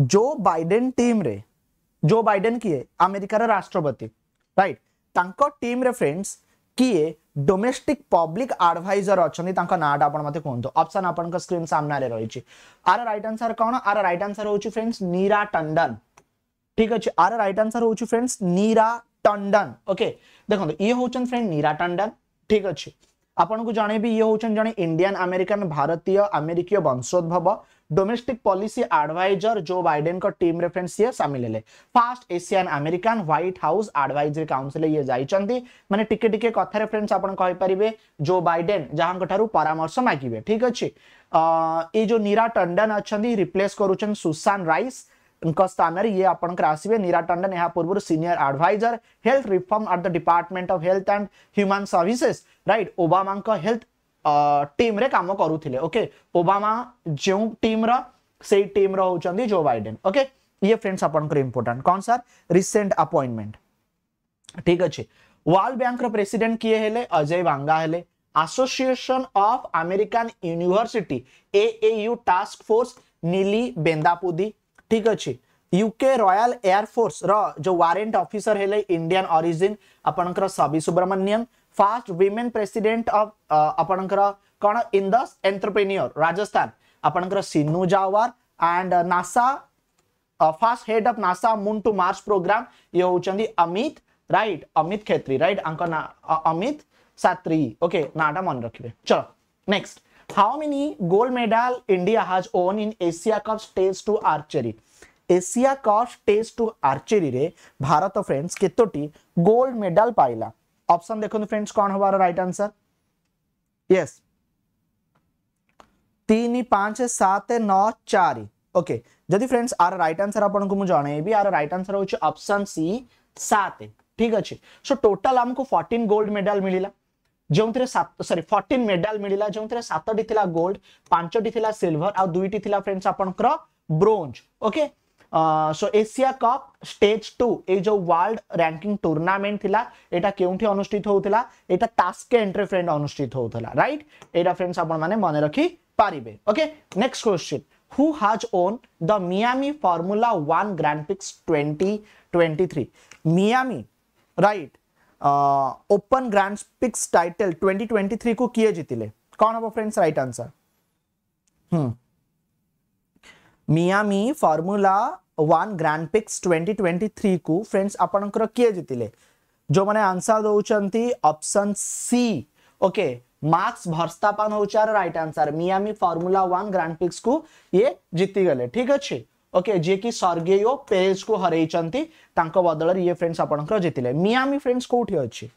Joe Biden team रे जो बाइडेन किए अमेरिकार राष्ट्रपति राइट टीम रे फ्रेंड्स किए ডোমেস্টিক পব্লিক আডভাইজর অনেক নাঁটা আপনার মতো কুহতু অপসন আপনার স্ক্রিন সামনে রয়েছে আর রাইট আনসর কোণ আর রাইট আনসর হচ্ছে ফ্রেন্ডস নীরা টন্ডন ঠিক আছে আর রাইট আনসর হচ্ছে ফ্রেন্ডস নীরা টন্ডন ওকে দেখুন ইয়ে হচ্ছেন ফ্রেন্ড নীরা টন্ডন ঠিক আছে আপনার জনাইবি ইয়ে হচ্ছেন জন ইন্ডিয়ান আমেরিকান ভারতীয় আমেরিকীয় বংশোদ্ভব domestic policy adviser Joe Biden का टीम रेफरेंस ये शामिल है first Asian American White House advisory council ये जाइचंती माने टिके टिके कथा रेफरेंस आपन कहि परिबे जो बाइडेन जहां ठारू परामर्श मागिबे ठीक अछि ए जो नीरा टंडन अछंती रिप्लेस करूछन सुसान राइस उनका स्थान रे ये आपन कर आसीबे नीरा टंडन यहां पूर्व senior adviser health reform at the department of health and human services right Obama का हेल्थ टीम रे काम करूथिले ओके ओबामा जो टीम टीम्र से रा होचंदी जो बाइडेन ओके ये फ्रेंड्स अपन को इंपोर्टेंट कौन सर रिसेंट अपॉइंटमेंट ठीक अछि वर्ल्ड बैंक रा प्रेसिडेंट किए हेले अजय बांगा हेले association of American university AAU task force Neeli Bendapudi ठीक अछि यूके रॉयल एयर फोर्स रो जो वारंट ऑफिसर हेले इंडियन ओरिजिन आपनकर सबी Subramaniam first women president of आपण कौन इंदस एंटरप्रेन्योर राजस्थान आपणकर सिन्नू जावर and NASA first head of NASA moon to Mars program ये होचंदी अमित राइट अमित खेत्री राइट अंक अमित सात्री ओके नाटा मन रखिए चलो next how many gold medal India has won in Asia cup stage two archery Asia cup stage two archery रे Bharat friends केतोटी gold medal पाइला অপশন দেখো फ्रेंड्स कौन हो बार राइट आंसर यस 3 5 7 9 4 ओके जदी फ्रेंड्स आर राइट आंसर आपन को मु जाने भी आर राइट आंसर हो ऑप्शन सी 7 ঠিক আছে সো টোটাল हमको 14 গোল্ড মেডেল মিলিলা জোনতে সাত সরি 14 মেডেল মিলিলা জোনতে সাতটি থিলা গোল্ড পাঁচটি থিলা সিলভার আর দুইটি থিলা फ्रेंड्स आपण คร bronze okay so Asia cup stage two ए जो वर्ल्ड रैंकिंग टूर्नामेंट थिला एटा केउंठी अनुष्ठित होउथिला एटा एंट्री फ्रेंड अनुष्ठित होउथिला राइट एटा फ्रेंड्स आपण माने मने रखी पारिबे okay next question who has won the miami formula 1 grand prix 2023 Miami right open grand prix title 2023 को किए जीतिले कौन हम friends right answer hmm Miami formula one grand prix twenty twenty three को फ्रेंड्स ଫ୍ରେଣ୍ଡସ୍ किए କିଏ जो मैंने आंसर दौरान option C okay Max Verstappen हो right answer Miami formula one grand prix को ये जीती गले ठीक अच्छे ओके जी की सर्गेयो पेज को हर बदल ये फ्रेंड्स आपंकर जीतिले मियामी फ्रेंड्स कौटी अच्छे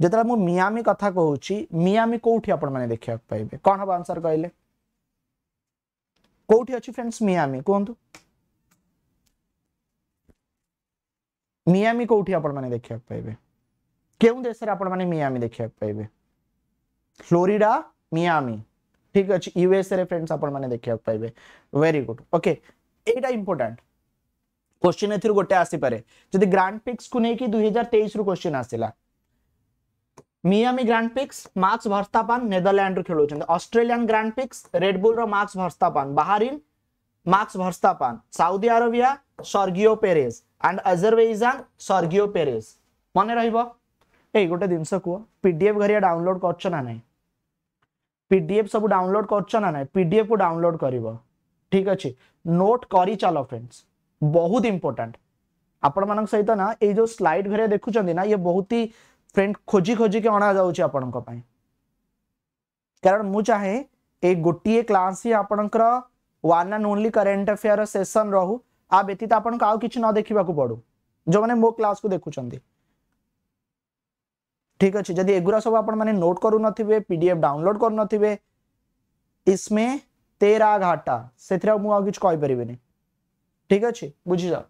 जो मियामी कथा कहूँ मियामी कौटी आप देखा पाइबे कौन हम आंसर कहले कौटी अच्छी फ्रेंड्स मियामी कहतु ମିଆମି କୋଉଠି ଆପଣମାନେ ଦେଖିବାକୁ ପାଇବେ କେଉଁ ଦେଶରେ ଆପଣମାନେ ମିଆମି ଦେଖିବାକୁ ପାଇବେ ଫ୍ଲୋରିଡା ମିଆମି ଠିକ ଅଛି ୟୁଏସ୍ରେ ଫ୍ରେଣ୍ଡସ୍ ଆପଣମାନେ ଦେଖିବାକୁ ପାଇବେ ଭେରି ଗୁଡ୍ ଓକେ ଏଇଟା ଇମ୍ପୋର୍ଟାଣ୍ଟ क्वेश्चन एथर गोटे आसीपे जदि ग्रांड पिक्स को लेकिन दुई हजार तेईस रु क्वेश्चन आसला Miami grand prix Max Verstappen Netherland रु खेल Australian grand prix Red Bull Max Verstappen Bahrain Max Verstappen Saudi Arabia Sergio Perez and Azerbaijan Sergio Perez मन रही गोटे जिनस कह पीडीएफ घर डाउनलोड करना पीडीएफ सब डाउनलोड करना पीडीएफ को डाउनलोड कर ठीक अच्छे नोट कर चल फ्रेंड्स बहुत इंपोर्टाट आपण मान सहित ना ये जो स्लाइड घर देखुं ना ये बहुत ही फ्रेंड खोजी खोजिक अणा जापण कारण मुझे ये गोटे क्लास ही आपंकर one and only current affair session रहू आ व्यतीत आपको आउ कि न देखा पड़ू जो मैंने मो क्लास को देखुं ठीक अच्छे जदि एगुरा सब आप नोट करूनथे पीडीएफ डाउनलोड करूनथे इसमें तेरा घाटा से मुझे कहीपरि ठीक अच्छे बुझी जाओ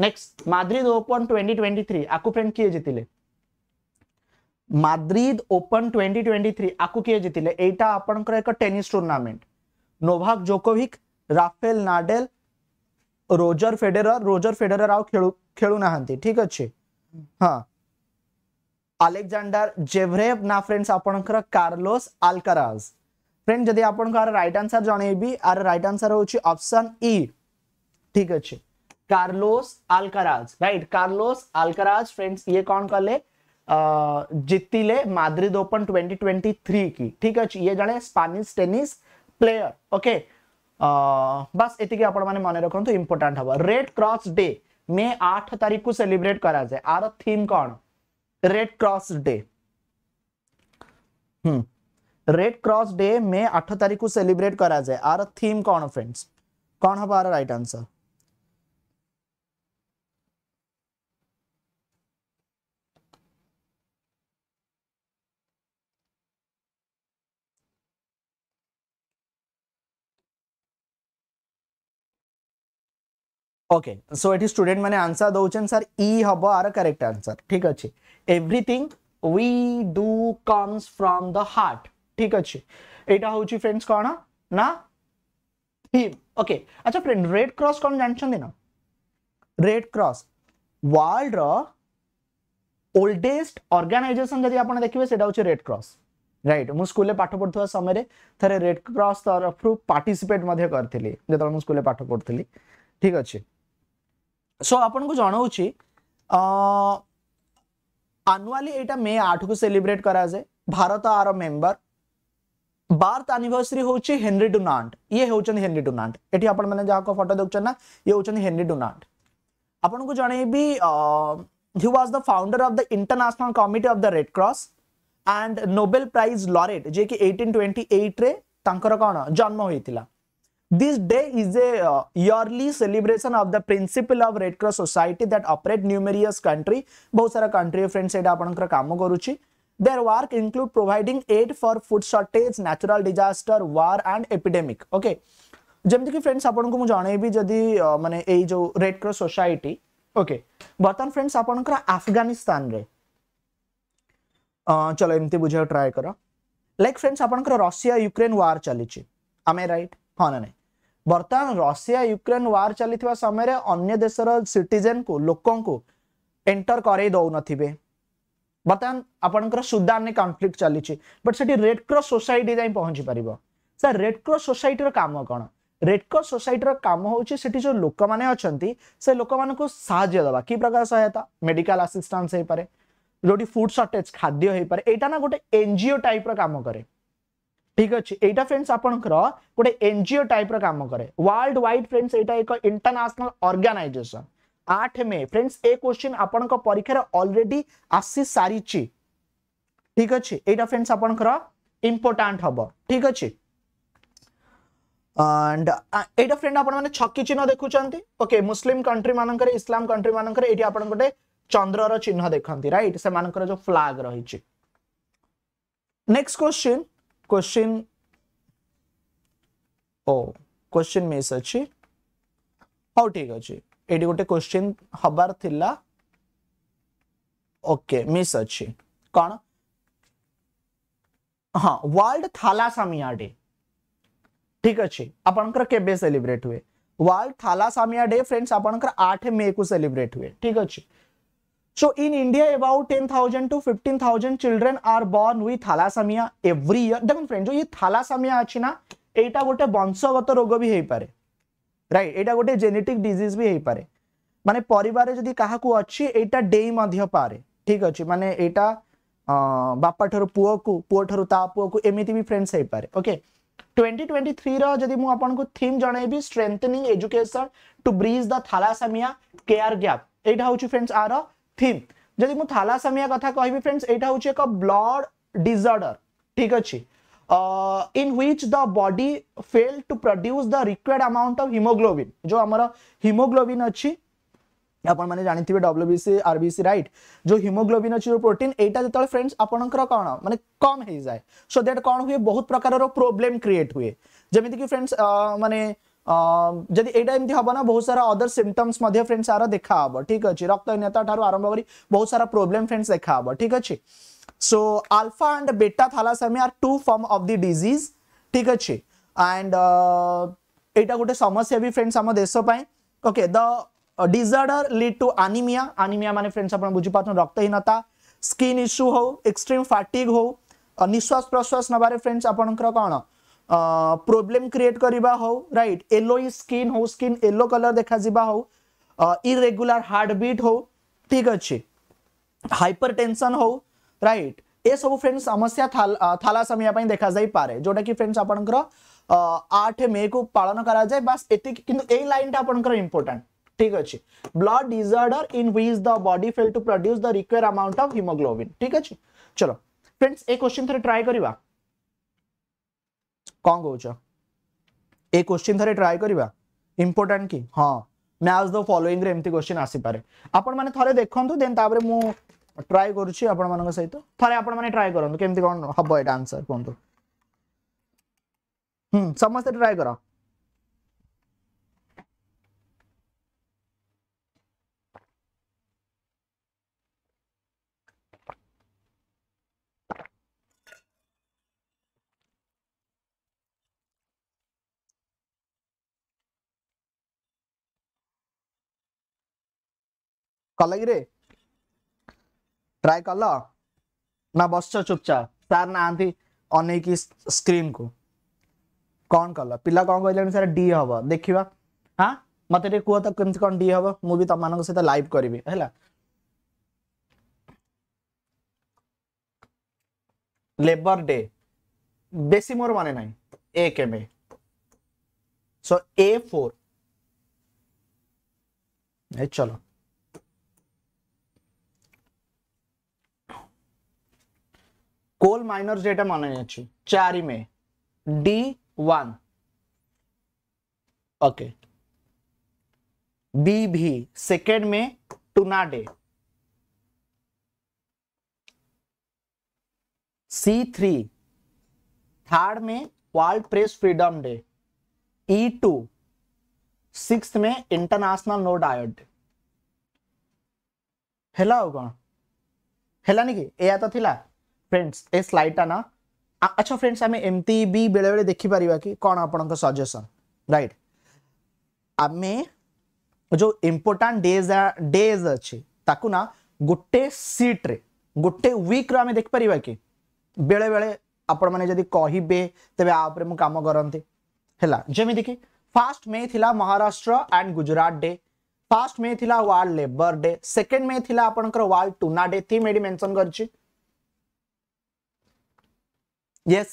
नेक्स्ट माद्रिद ओपन 2023 आकु फ्रेंड किए जितिले माद्रिद ओपन 2023 आकु किए जितिले एटा आपनकर एक tennis tournament Novak Djokovic Rafael Nadal Roger Federer Roger Federer आउ खेळू खेळू नाହାନ୍ତି ठीक अछि हां अलेक्जेंडर जेभरेव ना फ्रेंड्स आपनकर कार्लोस अल्काराज फ्रेंड जदी आपनकर राइट आंसर जणेबी आर राइट आंसर होची ऑप्शन ई e. ठीक अछि Carlos Alcaraz right Carlos Alcaraz friends ये कौन करले जीतीले माद्रिद ओपन 2023 की ठीक अछि ये जणे Spanish tennis player okay okay? ବାସ୍ ଏତିକି ଆପଣମାନେ ମନେ ରଖନ୍ତୁ ଇମ୍ପୋର୍ଟାଣ୍ଟ ହବ ରେଡ୍ କ୍ରସ୍ ଡେ ମେ ଆଠ ତାରିଖକୁ ସେଲିବ୍ରେଟ୍ କରାଯାଏ ଆର ଥିମ୍ କ'ଣ ରେଡ୍ କ୍ରସ୍ ଡେ ହୁଁ ରେଡ୍ କ୍ରସ୍ ଡେ ମେ ଆଠ ତାରିଖକୁ ସେଲିବ୍ରେଟ୍ କରାଯାଏ ଆର ଥିମ୍ କ'ଣ ଫ୍ରେଣ୍ଡସ୍ କ'ଣ ହବ are right answer okay so এটি স্টুডেন্ট মানে আনসার দৌছেন স্যার ই e হব আর কারেক্ট আনসার ঠিক আছে everything we do comes from the heart ঠিক আছে এটা হচ্ছে ফ্রেন্ডস কোণ না থিম ওকে আচ্ছা ফ্রেন্ড রেড ক্রস কোণ জানছেন না রেড ক্রস ওয়ার্ল্ড র ওল্ডেস্ট অর্গানাইজেসন যদি আপনারা দেখবে সেটা হচ্ছে রেড ক্রস রাইট মু স্কুলে পাঠ পড়ুয়া সময় থাকে রেড ক্রস তরফ পার্টিসিপেট করি যেত স্কুলে পাঠ পড়ুলি ঠিক আছে सो आपण को जनावि आनुआली एटा मे आठ को सेलिब्रेट करा जाए भारत आर मेम्बर बार्थ एनिवर्सरी हूँ हेनरी डुनांट ये हूँ हेनरी डुनाट ये आपने जहाँ फोटो देखुं ना ये हूँ हेनरी डुनांट आपन को जनइबी he was the founder of the international committee of the red cross and Nobel prize laureate जे कि 1828 रे तांकर कोन जन्म होइतिला This day is a uh, yearly celebration of the principle of Red Cross Society that operate numerous country. बहुत सारा country friends एटा आपनकर काम करूची. Their work include providing aid for food shortage, natural disaster, war and epidemic. Okay. ଯେମିତି କି friends ଆପଣଙ୍କୁ ମୁଁ ଜଣେଇବି ଯଦି ମାନେ ଏଇ ଯୋଉ ରେଡ୍ କ୍ରସ୍ ସୋସାଇଟି ଓକେ ବର୍ତ୍ତମାନ फ्रेंड्स ଆପଣଙ୍କର ଆଫଗାନିସ୍ତାନରେ ଚଲ ଏମିତି ବୁଝିବାକୁ ଟ୍ରାଏ କର ଲାଇକ୍ फ्रेंड्स ଆପଣଙ୍କର ରଷିଆ ୟୁକ୍ରେନ୍ ୱାର୍ ଚାଲିଛି ଆମେ ରାଇଟ୍ हाँ ना बर्तमान रशिया युक्रेन वार चली समय अन्य देशर सिटेन को लोक को एंटर करई दौन थे बर्तमान आपण सुदान कनफ्लिक्ट चली बट से रेडक्रस सोसाइटी जाए पहुंची पार सर रेडक्रस सोसाइटर काम कौन रेडक्रस सोसाइटर काम हूँ से जो लोक मैंने अच्छा से लोक मान सा दवा कि प्रकार सहायता मेडिकल आसीस्टान्स हो पाए जो फुड सर्टेज खाद्य हो पाए यहाँ ना गोटे एनजीओ टाइप रम कै ঠিক ଅଛି ଏଇଟା ଫ୍ରେଣ୍ଡସ୍ ଆପଣଙ୍କର ଗୋଟେ ଏନଜିଓ ଟାଇପ୍ର କାମ କରେ ୱାର୍ଲଡ ୱାଇଡ୍ ଫ୍ରେଣ୍ଡସ୍ ଏଇଟା ଏକ ଇଣ୍ଟରନ୍ୟାସନାଲ ଅର୍ଗାନାଇଜେସନ ଆଠ ମେ ଫ୍ରେଣ୍ଡସ୍ ଏ କ୍ୱେଶ୍ଚିନ୍ ଆପଣଙ୍କ ପରୀକ୍ଷାରେ ଅଲରେଡି ଆସି ସାରିଛି ଠିକ ଅଛି ଏଇଟା ଫ୍ରେଣ୍ଡସ୍ ଆପଣଙ୍କର ଇମ୍ପୋର୍ଟାଣ୍ଟ ହବ ଠିକ ଅଛି ଆଣ୍ଡ ଏଇଟା ଫ୍ରେଣ୍ଡ ଆପଣମାନେ ଛକି ଚିହ୍ନ ଦେଖୁଛନ୍ତି ଓକେ ମୁସଲିମ କଣ୍ଟ୍ରି ମାନଙ୍କରେ ଇସଲାମ କଣ୍ଟ୍ରି ମାନଙ୍କରେ ଏଇଠି ଆପଣ ଗୋଟେ ଚନ୍ଦ୍ରର ଚିହ୍ନ ଦେଖନ୍ତି ରାଇଟ୍ ସେମାନଙ୍କର ଯୋଉ ଫ୍ଲାଗ ରହିଛି ନେକ୍ସଟ କ୍ୱେଶ୍ଚିନ୍ क्वेश्चन ओ क्वेश्चन मिस अच्छी हाउ ठीक अच्छे ये गोटे क्वेश्चन हबार थिला ओके मिस अच्छी कौन हाँ वर्ल्ड थालासामिया डे ठीक अच्छे आपणकर केबे सेलिब्रेट हुए वर्ल्ड थालासामिया डे फ्रेंड्स आपणकर आठ मई को सेलिब्रेट हुए ठीक अच्छे So in India, about 10,000 to 15,000 children are born with thalassemia every year. देखो फ्रेंड जो ये thalassemia अच्छी ना एटा गोटे वंशगत रोग भी हेपारे राइट एटा गोटे जेनेटिक डिजीज भी हेपारे माने परिवार जदि काहाकू अछि एटा डेई पारे ठीक अच्छे माने एटा बापा ठरो पुओ को पुओ ठरो ता पुओ को एमिति भी फ्रेंड्स हेपारे ओके 2023 जदि मु आपन को थीम जणैबी strengthening education to bridge the thalassemia care gap एटा ହେଉଛି फ्रेंड्स आरो থিম ଯଦି ମୁଁ ଥାଲାସେମିଆ କଥା କହିବି ଫ୍ରେଣ୍ଡସ୍ ଏଇଟା ହେଉଛି ଏକ ବ୍ଲଡ୍ ଡିଜର୍ଡର ଠିକ୍ ଅଛି in which the body fail to produce the required amount of haemoglobin ଯେଉଁ ଆମର ହିମୋଗ୍ଲୋବିନ୍ ଅଛି ଆପଣମାନେ ଜାଣିଥିବେ ଡବ୍ଲ୍ୟୁବିସି ଆର୍ବିସି ରାଇଟ୍ ଯେଉଁ ହିମୋଗ୍ଲୋବିନ୍ ଅଛି ଯେଉଁ ପ୍ରୋଟିନ୍ ଏଇଟା ଯେତେବେଳେ ଫ୍ରେଣ୍ଡସ୍ ଆପଣଙ୍କର କ'ଣ ମାନେ କମ୍ ହେଇଯାଏ ସୋ ଦ୍ୟାଟ୍ କ'ଣ ହୁଏ ବହୁତ ପ୍ରକାରର ପ୍ରୋବ୍ଲେମ୍ କ୍ରିଏଟ୍ ହୁଏ ଯେମିତିକି ଫ୍ରେଣ୍ଡସ୍ ମାନେ ଯଦି ଏଇଟା ଏମିତି ହବ ନା ବହୁତ ସାରା ଅଦର ସିମ୍ପଟମ୍ସ ମଧ୍ୟ ଫ୍ରେଣ୍ଡସ୍ ଆର ଦେଖାହବ ଠିକ ଅଛି ରକ୍ତହୀନତା ଠାରୁ ଆରମ୍ଭ କରି ବହୁତ ସାରା ପ୍ରୋବ୍ଲେମ ଫ୍ରେଣ୍ଡସ୍ ଦେଖାହବ ଠିକ ଅଛି show alpha and beta thalassaemia are two form of the disease ଠିକ ଅଛି ଆଣ୍ଡ ଏଇଟା ଗୋଟେ ସମସ୍ୟା ବି ଫ୍ରେଣ୍ଡସ୍ ଆମ ଦେଶ ପାଇଁ okay the disorder lead to anaemia anaemia ମାନେ ଫ୍ରେଣ୍ଡସ୍ ଆପଣ ବୁଝିପାରୁଛନ୍ତି ରକ୍ତହୀନତା ସ୍କିନ୍ ଇସ୍ୟୁ ହଉ ଏକ୍ସଟ୍ରିମ୍ ଫାଟିକ୍ ହଉ ନିଶ୍ୱାସ ପ୍ରଶ୍ୱାସ ନେବାରେ ଫ୍ରେଣ୍ଡସ୍ ଆପଣଙ୍କର କ'ଣ प्रोब्लेम क्रिएट करवा हो राइट येलो स्किन हो स्किन येलो कलर देखा जीवा हो इरेगुलर हार्ट बिट हौ ठीक अच्छे हाइपरटेंशन हो राइट ए सब फ्रेंड्स समस्या थाला, समय देखा जाए पाए जोटा कि फ्रेंड्स आप आठ मे को पालन करा जाए बस किंतु ए लाइन टा आप ठीक अच्छे blood disorder in which the body fail to produce the required amount of haemoglobin ठीक अच्छे चलो फ्रेंड्स ए क्वेश्चन थे ट्राए करवा କ'ଣ କହୁଛ ଏ କୋଶ୍ଚିନ୍ ଥରେ ଟ୍ରାଏ କରିବା ଇମ୍ପୋର୍ଟାଣ୍ଟ କି ହଁ ମ୍ୟାଚ୍ ଦ ଫଲୋଇଂରେ ଏମିତି କୋଶ୍ଚିନ୍ ଆସିପାରେ ଆପଣମାନେ ଥରେ ଦେଖନ୍ତୁ ଦେନ୍ ତାପରେ ମୁଁ ଟ୍ରାଏ କରୁଛି ଆପଣମାନଙ୍କ ସହିତ ଥରେ ଆପଣମାନେ ଟ୍ରାଏ କରନ୍ତୁ କେମିତି କ'ଣ ହବ ଏଇଟା ଆନ୍ସର୍ କୁହନ୍ତୁ ହୁଁ ସମସ୍ତେ ଟ୍ରାଏ କର కలగిరి ట్రై కల్లా నా బస్సు చుప్చా సార్ నా ఆంతి ଅନେଇକି ସ୍କ୍ରିନ୍କୁ କ'ଣ କଲ ପିଲା କ'ଣ କହିଲେଣି ସାର୍ ଡି ହେବ ଦେଖିବା ହଁ ମୋତେ ଟିକେ କୁହ ତ କେମିତି କ'ଣ ଡି ହେବ ମୁଁ ବି ତମମାନଙ୍କ ସହିତ ଲାଇଭ୍ କରିବି ହେଲା ଲେବର ଡେ ବେଶୀ ମୋର ମନେ ନାହିଁ ଏ କେବେ ସୋ ଏ ଫୋର୍ ଏ ଚଲୋ कोल కోల్ మైనర్స్ డేటా మనయచ్చు చారిమే డి వన్ ओके बी भी सेकेंड में टुनाडे सी थ्री थर्ड में world press freedom day E two six में इंटरनेशनल नो डायट हेला कौन हेलानी कि यह तो थिला फ्रेंड्स ए स्लाइडटा ना अच्छा फ्रेंड्स आम एमती भी बेले बेले देखिपर कि कौन आपण सजेसन रईट आम जो इम्पोर्टां डेज डेज अच्छी ना गोटे सीट्रे गोटे वीक्र आम देखिपर कि बेले बेले आपण मैंने कहे तेज आपरे कम करती है फास्ट मे थी Maharashtra and Gujarat day first May थी world labour day second May थी आपंकर वर्ल्ड टूना डे थीम ये मेनसन कर yes.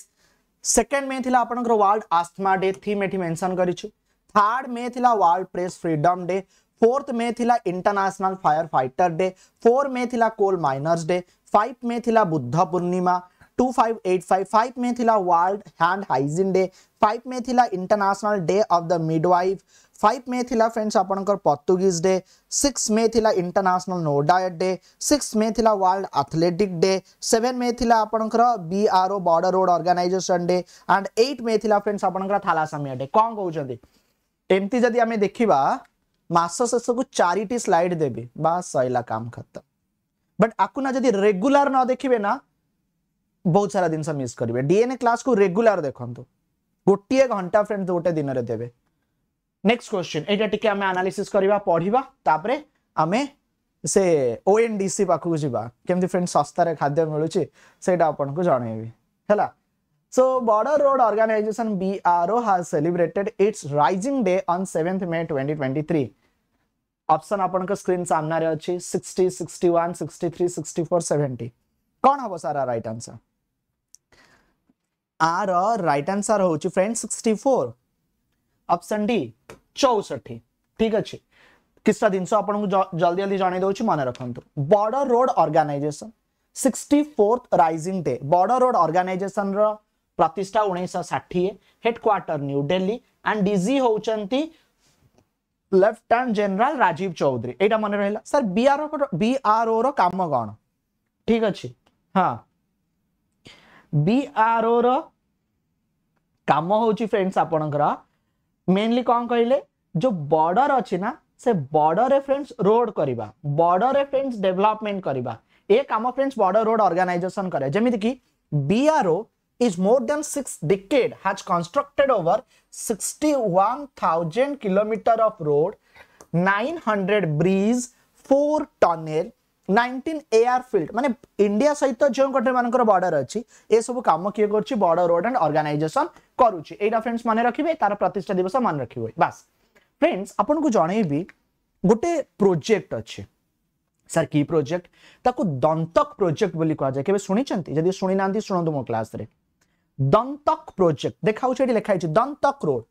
सेकेंड मे थी आप वर्ल्ड आस्थमा डे थीम ये मेनसन करड मे थी world press freedom day fourth May थी international fire fighter day four May थी coal miners day five May थी Buddha Purnima two five five May थी world hand hygiene day five May थी international day of the midwife five May थी friends आप Portuguese day six May थी international no diet day six May थी world athletic day seven May थी थिला आर ओ border road organisation day and eight May थी फ्रेंड्स आपणकर थालासेमिया डे कौन कहउचंदी एमती जदि आम देखा मस शेष को चार स्लाइड देबी बास सरला काम खत्म बट आपको ना जब रेगुलर न देखिए ना बहुत सारा जिन मिस करेंगे डीएनए क्लास को रेगुलर देखो गोटे घंटा फ्रेंड्स गोटे दिन में देवे नेक्स्ट क्वेश्चन ये टिके हमें एनालिसिस करबा पढ़िबा तापरे हमें से सी पाखक जीवा केमति फ्रेंड सस्ता खाद्य मिलुची सेटा आपन को जणैबी हला So, Border Road has celebrated its celebrated day Rising seventh May 7th twenty three option आपण को स्क्रीन सामना रे अछि 60 61 63 64 70 कोन हबो सारा राइट आंसर आ रो राइट आंसर होउची फ्रेंड ऑप्शन डी चौसठी ठीक अच्छे किस्सा जिनस जल्दी जल्दी जन दूसरी मन रखु border road organisation sixty fourth raising day border road organisation प्रतिष्ठा उन्नीस षाठिए headquarter New Delhi and DG होती लेफ्टनाट जनरल राजीव चौधरी यहाँ मन रहा सर बीआरओ बीआरओ राम कौन ठीक अच्छे हाँ बीआरओ राम हूँ फ्रेंड्स आपणकर मेनली कौन कहले जो बॉर्डर अच्छी ना से बॉर्डर रेफरेन्स रोड करवा बॉर्डर रेफरेन्स डेभलपमेंट करवा ये कम फ्रेंड्स बॉर्डर रोड अर्गानाइजेसन कैर जमीक BRO is more than six decade has constructed over sixty one thousand kilometre of road nine hundred bridge four tunnel nineteen airfield मानते India सहित जो country मान border अच्छी ये सब कम किए कर बॉर्डर रोड एंड अर्गानाइजेसन କରୁଛି ଏଇଟା ଫ୍ରେଣ୍ଡସ୍ ମନେ ରଖିବେ ତାର ପ୍ରତିଷ୍ଠା ଦିବସ ମନେ ରଖିବେ ବାସ୍ ଫ୍ରେଣ୍ଡସ୍ ଆପଣଙ୍କୁ ଜଣେଇବି ଗୋଟେ ପ୍ରୋଜେକ୍ଟ ଅଛି ସାର୍ କି ପ୍ରୋଜେକ୍ଟ ତାକୁ ଦନ୍ତକ ପ୍ରୋଜେକ୍ଟ ବୋଲି କୁହାଯାଏ କେବେ ଶୁଣିଛନ୍ତି ଯଦି ଶୁଣିନାହାନ୍ତି ଶୁଣନ୍ତୁ ମୋ କ୍ଲାସରେ ଦନ୍ତକ ପ୍ରୋଜେକ୍ଟ ଦେଖାଉଛି ଏଠି ଲେଖା ହେଇଛି ଦନ୍ତକ ରୋଡ୍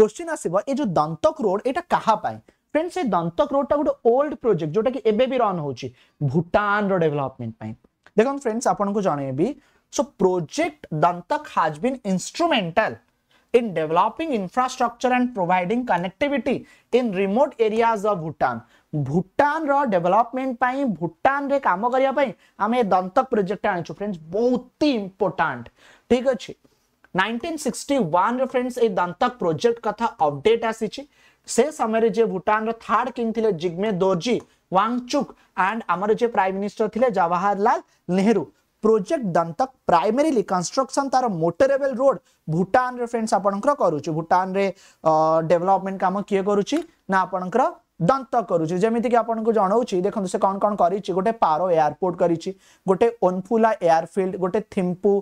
କୋଶ୍ଚିନ୍ ଆସିବ ଏ ଯୋଉ ଦନ୍ତକ ରୋଡ୍ ଏଇଟା କାହା ପାଇଁ ফ্রেন্ডস এই দন্তক রোডটা গোটে ওল্ড প্রোজেক্ট যেটা কি এবে বি রন হচ্ছে ভুটানর ডেভেলপমেন্ট পাই দেখুন ফ্রেন্ডস আপনার জনাইবি So Project Dantak has been instrumental in developing infrastructure and providing connectivity in remote areas of Bhutan. Bhutan র ডেভেলপমেন্ট পাই ভুটান রে কাম করিয়া পাই আমি দন্তক প্রোজেক্ট আনিছো ফ্রেন্ডস বহুত ইম্পর্টান্ট ঠিক আছে 1961 রে ফ্রেন্ডস এই দন্তক প্রোজেক্ট কথা আপডেট আসিছি সে সময়রে যে ভুটান র থার্ড কিং থিলে জিগমে দোজি ওয়াংচুক এন্ড আমার যে প্রাইম মিনিস্টার থিলে Jawaharlal Nehru project Dantak primarily construction तार मोटरेबल रोड भूटान रे फ्रेंड्स आपनकर करूची भूटान रे डेवलपमेंट काम किए कर दंत करूची जेमिति की आपनको से कोन कोन करीची गोटे पारो एयरपोर्ट करीची गोटे ओनफुला एयरफील्ड गोटे Thimphu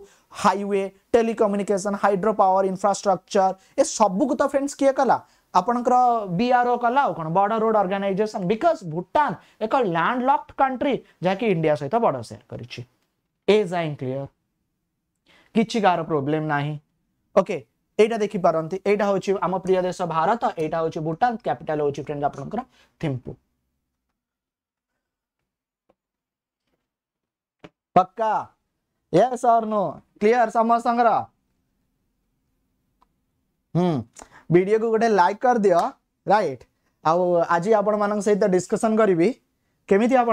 highway telecommunication hydro power infrastructure ए सबगु तो फ्रेंड्स किए कला आपनकर बीआरओ कला कोन border road organisation because Bhutan एक लैंडलॉक्ड कंट्री जाकी इंडिया सहित बॉर्डर शेयर करीची एज आई क्लीयर कि प्रोब्लेम ना ओके यहाँ देखिपारती यहाँ हूँ आम प्रिय देश भारत यहाँ हूँ भूटान कैपिटाल हूँ फ्रेंड आपंकर थिंपू पक्का ये सर नो क्लियर वीडियो को गोटे लाइक कर दियो राइट आज आप सहित डिस्कसन करी केमी आप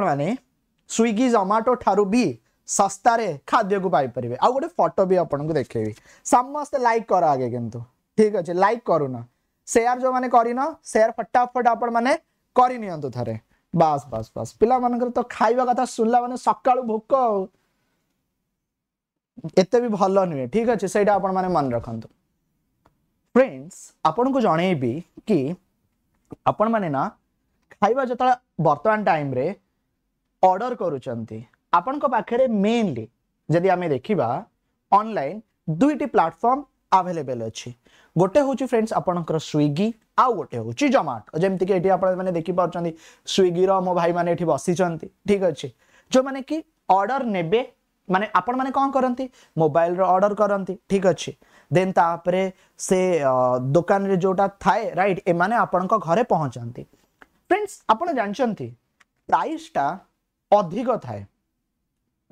स्विगी जोमाटो ठारू भी ଶସ୍ତାରେ ଖାଦ୍ୟକୁ ପାଇପାରିବେ ଆଉ ଗୋଟେ ଫଟୋ ବି ଆପଣଙ୍କୁ ଦେଖେଇବି ସମସ୍ତେ ଲାଇକ୍ କର ଆଗେ କିନ୍ତୁ ଠିକ୍ ଅଛି ଲାଇକ୍ କରୁନ ସେୟାର ଯେଉଁମାନେ କରିନ ସେୟାର ଫଟାଫଟ ଆପଣମାନେ କରିନିଅନ୍ତୁ ଥରେ ବାସ୍ ବାସ୍ ବାସ୍ ପିଲାମାନଙ୍କର ତ ଖାଇବା କଥା ଶୁଣିଲା ମାନେ ସକାଳୁ ଭୋକ ଆଉ ଏତେ ବି ଭଲ ନୁହେଁ ଠିକ୍ ଅଛି ସେଇଟା ଆପଣମାନେ ମନେ ରଖନ୍ତୁ ଫ୍ରେଣ୍ଡସ୍ ଆପଣଙ୍କୁ ଜଣେଇବି କି ଆପଣମାନେ ନା ଖାଇବା ଯେତେବେଳେ ବର୍ତ୍ତମାନ ଟାଇମ୍ରେ ଅର୍ଡ଼ର କରୁଛନ୍ତି ଆପଣଙ୍କ ପାଖରେ ମେନ୍ଲି ଯଦି ଆମେ ଦେଖିବା ଅନଲାଇନ୍ ଦୁଇଟି ପ୍ଲାଟଫର୍ମ ଆଭେଲେବେଲ୍ ଅଛି ଗୋଟେ ହେଉଛି ଫ୍ରେଣ୍ଡସ୍ ଆପଣଙ୍କର ସ୍ୱିଗି ଆଉ ଗୋଟେ ହେଉଛି ଜମାଟୋ ଯେମିତିକି ଏଠି ଆପଣମାନେ ଦେଖିପାରୁଛନ୍ତି ସ୍ୱିଗିର ମୋ ଭାଇମାନେ ଏଠି ବସିଛନ୍ତି ଠିକ୍ ଅଛି ଯେଉଁମାନେ କି ଅର୍ଡ଼ର ନେବେ ମାନେ ଆପଣମାନେ କ'ଣ କରନ୍ତି ମୋବାଇଲର ଅର୍ଡ଼ର କରନ୍ତି ଠିକ୍ ଅଛି ଦେନ୍ ତାପରେ ସେ ଦୋକାନରେ ଯେଉଁଟା ଥାଏ ରାଇଟ୍ ଏମାନେ ଆପଣଙ୍କ ଘରେ ପହଞ୍ଚାନ୍ତି ଫ୍ରେଣ୍ଡସ୍ ଆପଣ ଜାଣିଛନ୍ତି ପ୍ରାଇସ୍ଟା ଅଧିକ ଥାଏ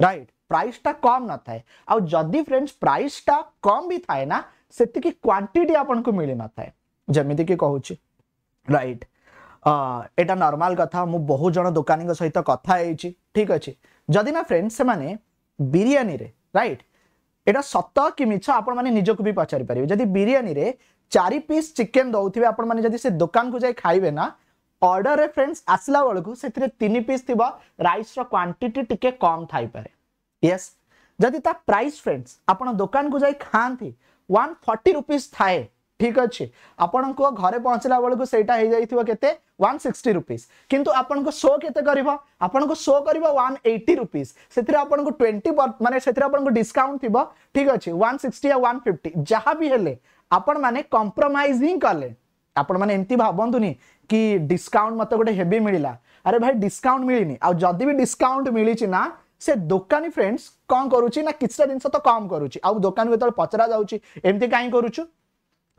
রাইট প্রাইসটা কম ନଥାଏ ଆଉ ଯଦି ଫ୍ରେଣ୍ଡସ୍ ପ୍ରାଇସଟା କମ୍ ବି ଥାଏ ନା ସେତିକି କ୍ୱାଣ୍ଟିଟି ଆପଣଙ୍କୁ ମିଳିନଥାଏ ଯେମିତିକି କହୁଛି ରାଇଟ୍ ଏଇଟା ନର୍ମାଲ କଥା ମୁଁ ବହୁ ଜଣ ଦୋକାନୀଙ୍କ ସହିତ କଥା ହେଇଛି ଠିକ୍ ଅଛି ଯଦି ନା ଫ୍ରେଣ୍ଡସ୍ ସେମାନେ ବିରିୟାନୀରେ ରାଇଟ୍ ଏଇଟା ସତ କି ମିଛ ଆପଣମାନେ ନିଜକୁ ବି ପଚାରିପାରିବେ ଯଦି ବିରିୟାନୀରେ ଚାରି ପିସ୍ ଚିକେନ୍ ଦେଉଥିବେ ଆପଣମାନେ ଯଦି ସେ ଦୋକାନକୁ ଯାଇ ଖାଇବେ ନା ଅର୍ଡ଼ରରେ ଫ୍ରେଣ୍ଡସ୍ ଆସିଲା ବେଳକୁ ସେଥିରେ ତିନି ପିସ୍ ଥିବା ରାଇସ୍ର କ୍ୱାଣ୍ଟିଟି ଟିକେ କମ୍ ଥାଇପାରେ ୟେସ୍ ଯଦି ତା ପ୍ରାଇସ୍ ଫ୍ରେଣ୍ଡସ୍ ଆପଣ ଦୋକାନକୁ ଯାଇ ଖାଆନ୍ତି ୱାନ୍ ଫର୍ଟି ରୁପିଜ୍ ଥାଏ ঠিক আছে আপনার ঘরে পৌঁছলা বেড়ে সেইটা হয়ে যাই কেতে ওয়ান সিক্সটি রুপিজ কিন্তু আপনার শো কেতে করব আপনার শো করব ওয়ান এইটি রুপিজ সে আপনার টোয়েন্টি মানে সে আপনার ডিসকাউন্ট থাকবে ঠিক আছে ওয়ান সিক্সটি আর ওয়ান ফিফটি যা বি হলে আপন মানে কম্প্রোমাইজ হি কলে আপন মানে এমতি ভাবতুনি कि डिस्काउंट मत गोटे हेबी मिलला अरे भाई डिस्काउंट मिलनी आदि भी डिस्काउंट मिली ना से दुकानी फ्रेंड्स कौन करुच्ची ना किसी जिनस तो कम कर आ दोकानी जो पचरा जामी कहीं करुचु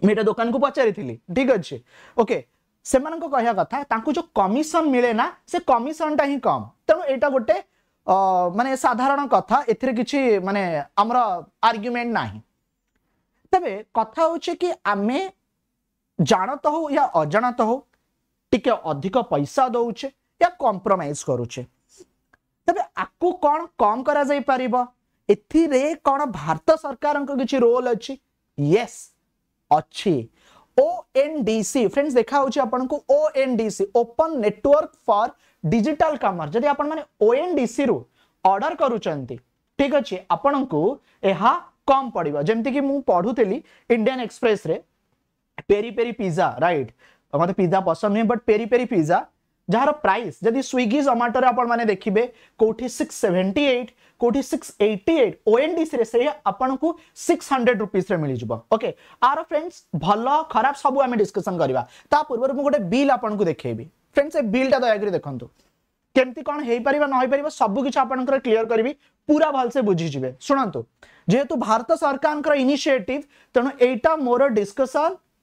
मुझे दोकान को पचारि ठीक अच्छे ओके से कह कथा जो कमिशन मिले ना से कमिशन टा कम तेणु यहाँ गोटे मान साधारण कथ ए कि मानने आमर आर्ग्युमेंट ना तेरे कथा हूँ कि आम जानत हो या अजाणत हो टिके अधिक पैसा दौचे या कम्प्रोमाइज करुचे तबे आपको कौन कम करा जाई परिबो एथिरे कौन भारत सरकार को किछि रोल अछि यस अछि ओएनडीसी फ्रेंड्स देखा होछि अपन को ONDC open network for digital commerce जदि अपन माने ओएनडीसी रो ऑर्डर करूचंती ठीक अछि अपन को एहा कम पड़िबो जेमति कि मु पढुतेली इंडियन एक्सप्रेस रे पेरी पेरी पिज्जा राइट मतलब पिज्जा पसंद नुहे बट पेरी पेरी पिज्जा जार प्राइस जदि स्विगी जोमाटो आपने देखिए कौटी सिक्स सेवेंटी एट कौटी six eighty eight O N D C से आपको सिक्स हंड्रेड रुपीज मिल जाव ओके आर फ्रेंड्स भल खराब सब आम डिस्कसन करवा पूर्व मुझे गोटे बिल आपको देखेबी फ्रेंड्स बिल्टा दयाक देखो केमती कौन हो पार नईपर सबकिछ आपर क्लीयर करी पूरा भलसे बुझीजे शुणु जेहेतु भारत सरकार इनिसीयेटिव तेणु यहीटा मोर डिस्कसन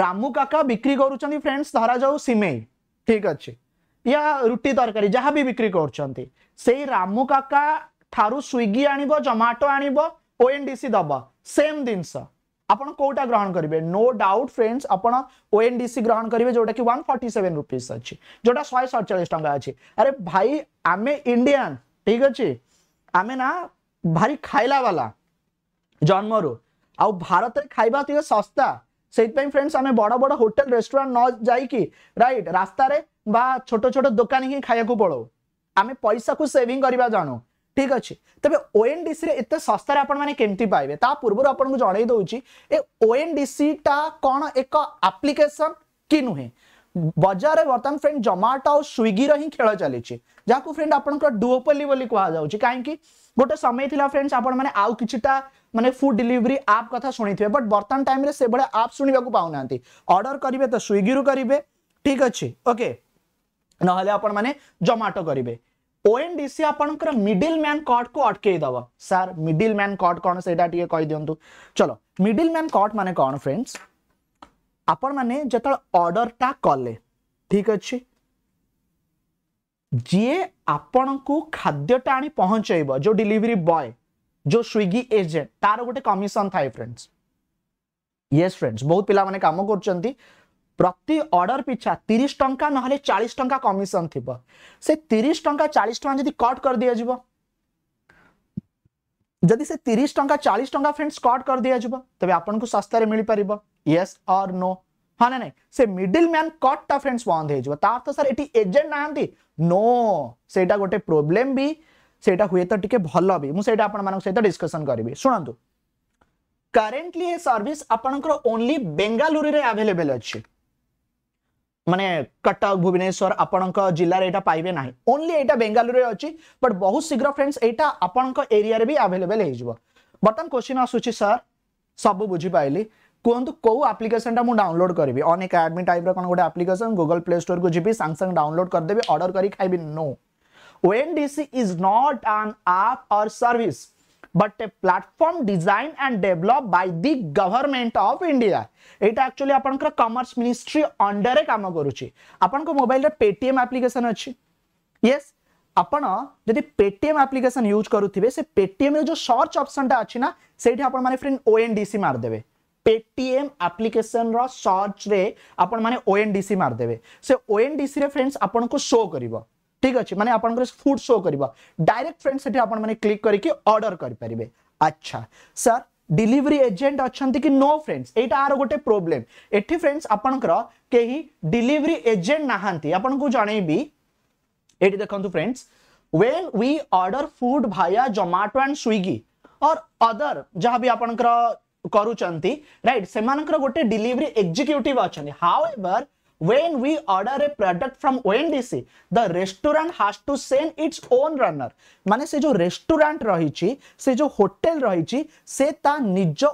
ରାମୁ କାକା ବିକ୍ରି କରୁଛନ୍ତି ଫ୍ରେଣ୍ଡସ୍ ଧରାଯାଉ ସିମେଇ ଠିକ ଅଛି ୟା ରୁଟି ତରକାରୀ ଯାହା ବି ବିକ୍ରି କରୁଛନ୍ତି ସେଇ ରାମୁ କାକା ଠାରୁ ସ୍ୱିଗି ଆଣିବ ଜମାଟୋ ଆଣିବ ଓଏନ୍ଡିସି ଦବ ସେମ୍ ଜିନିଷ ଆପଣ କୋଉଟା ଗ୍ରହଣ କରିବେ ନୋ ଡାଉଟ୍ ଫ୍ରେଣ୍ଡସ୍ ଆପଣ ଓଏନ୍ଡିସି ଗ୍ରହଣ କରିବେ ଯୋଉଟା କି ୱାନ୍ ଫର୍ଟି ସେଭେନ୍ ରୁପିଜ୍ ଅଛି ଯୋଉଟା ଶହେ ସଡ଼ଚାଳିଶ ଟଙ୍କା ଅଛି ଆରେ ଭାଇ ଆମେ ଇଣ୍ଡିଆନ୍ ଠିକ ଅଛି ଆମେ ନା ଭାରି ଖାଇଲା ବାଲା ଜନ୍ମରୁ ଆଉ ଭାରତରେ ଖାଇବା ଟିକେ ଶସ୍ତା ସେଇଥିପାଇଁ ଫ୍ରେଣ୍ଡସ୍ ଆମେ ବଡ଼ ବଡ଼ ହୋଟେଲ ରେଷ୍ଟୁରାଣ୍ଟ ନ ଯାଇକି ରାଇଟ୍ ରାସ୍ତାରେ ବା ଛୋଟ ଛୋଟ ଦୋକାନୀ ହିଁ ଖାଇବାକୁ ପଳାଉ ଆମେ ପଇସାକୁ ସେଭିଂ କରିବା ଜାଣୁ ଠିକ୍ ଅଛି ତେବେ ଓଏନ୍ଡିସିରେ ଏତେ ଶସ୍ତାରେ ଆପଣମାନେ କେମିତି ପାଇବେ ତା ପୂର୍ବରୁ ଆପଣଙ୍କୁ ଜଣାଇ ଦେଉଛି ଏ ଓଏନ୍ଡିସିଟା କ'ଣ ଏକ ଆପ୍ଲିକେସନ୍ କି ନୁହେଁ ବଜାରରେ ବର୍ତ୍ତମାନ ଫ୍ରେଣ୍ଡ ଜମାଟୋ ଆଉ ସ୍ୱିଗିର ହିଁ ଖେଳ ଚାଲିଛି ଯାହାକୁ ଫ୍ରେଣ୍ଡ ଆପଣଙ୍କର ଡୁଓପଲି ବୋଲି କୁହାଯାଉଛି କାହିଁକି ଗୋଟେ ସମୟ ଥିଲା ଫ୍ରେଣ୍ଡସ୍ ଆପଣମାନେ ଆଉ କିଛିଟା ମାନେ ଫୁଡ୍ ଡେଲିଭରି ଆପ୍ କଥା ଶୁଣିଥିବେ ବଟ୍ ବର୍ତ୍ତମାନ ଟାଇମ୍ରେ ସେଭଳିଆ ଆପ୍ ଶୁଣିବାକୁ ପାଉନାହାନ୍ତି ଅର୍ଡ଼ର କରିବେ ତ ସ୍ୱିଗିରୁ କରିବେ ଠିକ୍ ଅଛି ଓକେ ନହେଲେ ଆପଣମାନେ ଜମାଟୋ କରିବେ ଓଏନଡିସି ଆପଣଙ୍କର ମିଡିଲ ମ୍ୟାନ୍ କଟ୍କୁ ଅଟକେଇ ଦେବ ସାର୍ ମିଡିଲ ମ୍ୟାନ୍ କଟ୍ କ'ଣ ସେଇଟା ଟିକେ କହିଦିଅନ୍ତୁ ଚଲୋ ମିଡିଲ ମ୍ୟାନ୍ କଟ୍ ମାନେ କ'ଣ ଫ୍ରେଣ୍ଡସ୍ ଆପଣମାନେ ଯେତେବେଳେ ଅର୍ଡ଼ରଟା କଲେ ଠିକ୍ ଅଛି ଯିଏ ଆପଣଙ୍କୁ ଖାଦ୍ୟଟା ଆଣି ପହଞ୍ଚେଇବ ଯେଉଁ ଡେଲିଭରି ବୟ जो स्विगी एजेंट तार गोटे कमिशन थाए फ्रेंड्स ये फ्रेंड्स बहुत पिला माने काम करछंती प्रति अर्डर पिछा तीस टाँचा ना चालीस टाँचा कमिशन थी से तीस टाँचा चालीस टाँग जब कट कर दि जाव जदि से तीस टाँचा चालीस टाँचा फ्रेंड्स कट कर दि जाव तेज आपन को मिल पार येस और नो हाँ ना ना से मिडिल मैन कटा फ्रेंड्स बंद हो तो सर ये एजेंट नो सेटा गोटे प्रोब्लेम भी सेटा हुए तो टिके भल भी मुझे आप सहित डिस्कसन करी शुणु करेन्टली सर्विस आपंकर ओनली बेंगालुरु में आभेलेबल अच्छे मानने कटक भुवनेश्वर आपण जिले में यहाँ पाइबे ना ओनली यहाँ बेंगालुरु में अच्छी बट बहुत शीघ्र फ्रेंड्स यहाँ आपण एरिया भी आभेलेबल हो बर्तन क्वेश्चन आसूस सर सब बुझीपाली कहतु कौ आप्लिकेसन टाइम डाउनलोड करी अन एकाडमी टाइप रोटे आप्लिकेसन गुगल प्ले स्टोर को जी सांगसंग डाउनलोड करदेवी अर्डर कर खाइबी no ONDC is not an app or service but a platform designed and developed by the government of India. It actually आपनकर commerce ministry under ए काम करुछि आपनको मोबाइल रे Paytm application अछि yes ଆପଣ ଯଦି ପେଟିଏମ୍ ଆପ୍ଲିକେସନ୍ ୟୁଜ୍ କରୁଥିବେ ସେ ପେଟିଏମ୍ରେ ଯେଉଁ ସର୍ଚ୍ଚ ଅପସନ୍ଟା ଅଛି ନା ସେଇଠି ଆପଣମାନେ friend O N D C ମାରିଦେବେ ପେଟିଏମ୍ ଆପ୍ଲିକେସନ୍ର ସର୍ଚ୍ଚରେ ଆପଣମାନେ ଓ ଏନ୍ ଡି ସି ମାରିଦେବେ ସେ ଓ ଏନ୍ ଡି ସିରେ ଫ୍ରେଣ୍ଡସ୍ ଆପଣଙ୍କୁ ठीक अच्छे मानते आप फुड शो कर डायरेक्ट ফ্রেন্ড से আপনার ক্লিক করি অর্ডর করে পারে डिलीवरी एजेंट अच्छा कि नो फ्रेंड्स यहाँ आर गोटे प्रोब्लेम ये फ्रेंड्स आपणकर डिलीवरी एजेंट नहांती को जनइबी ये देखो friends when we order food via Zomato and Swiggy और अदर जहाँ भी आपणकर କରୁଛନ୍ତି ରାଇଟ୍ ସେମାନଙ୍କର ଗୋଟେ ଡିଲିଭରି ଏକ୍ଜିକ୍ୟୁଟିଭ୍ ଅଛନ୍ତି when we order a product from ONDC the restaurant has to send its own runner माने से जो restaurant रही ची, से जो hotel रही ची, से ता निजो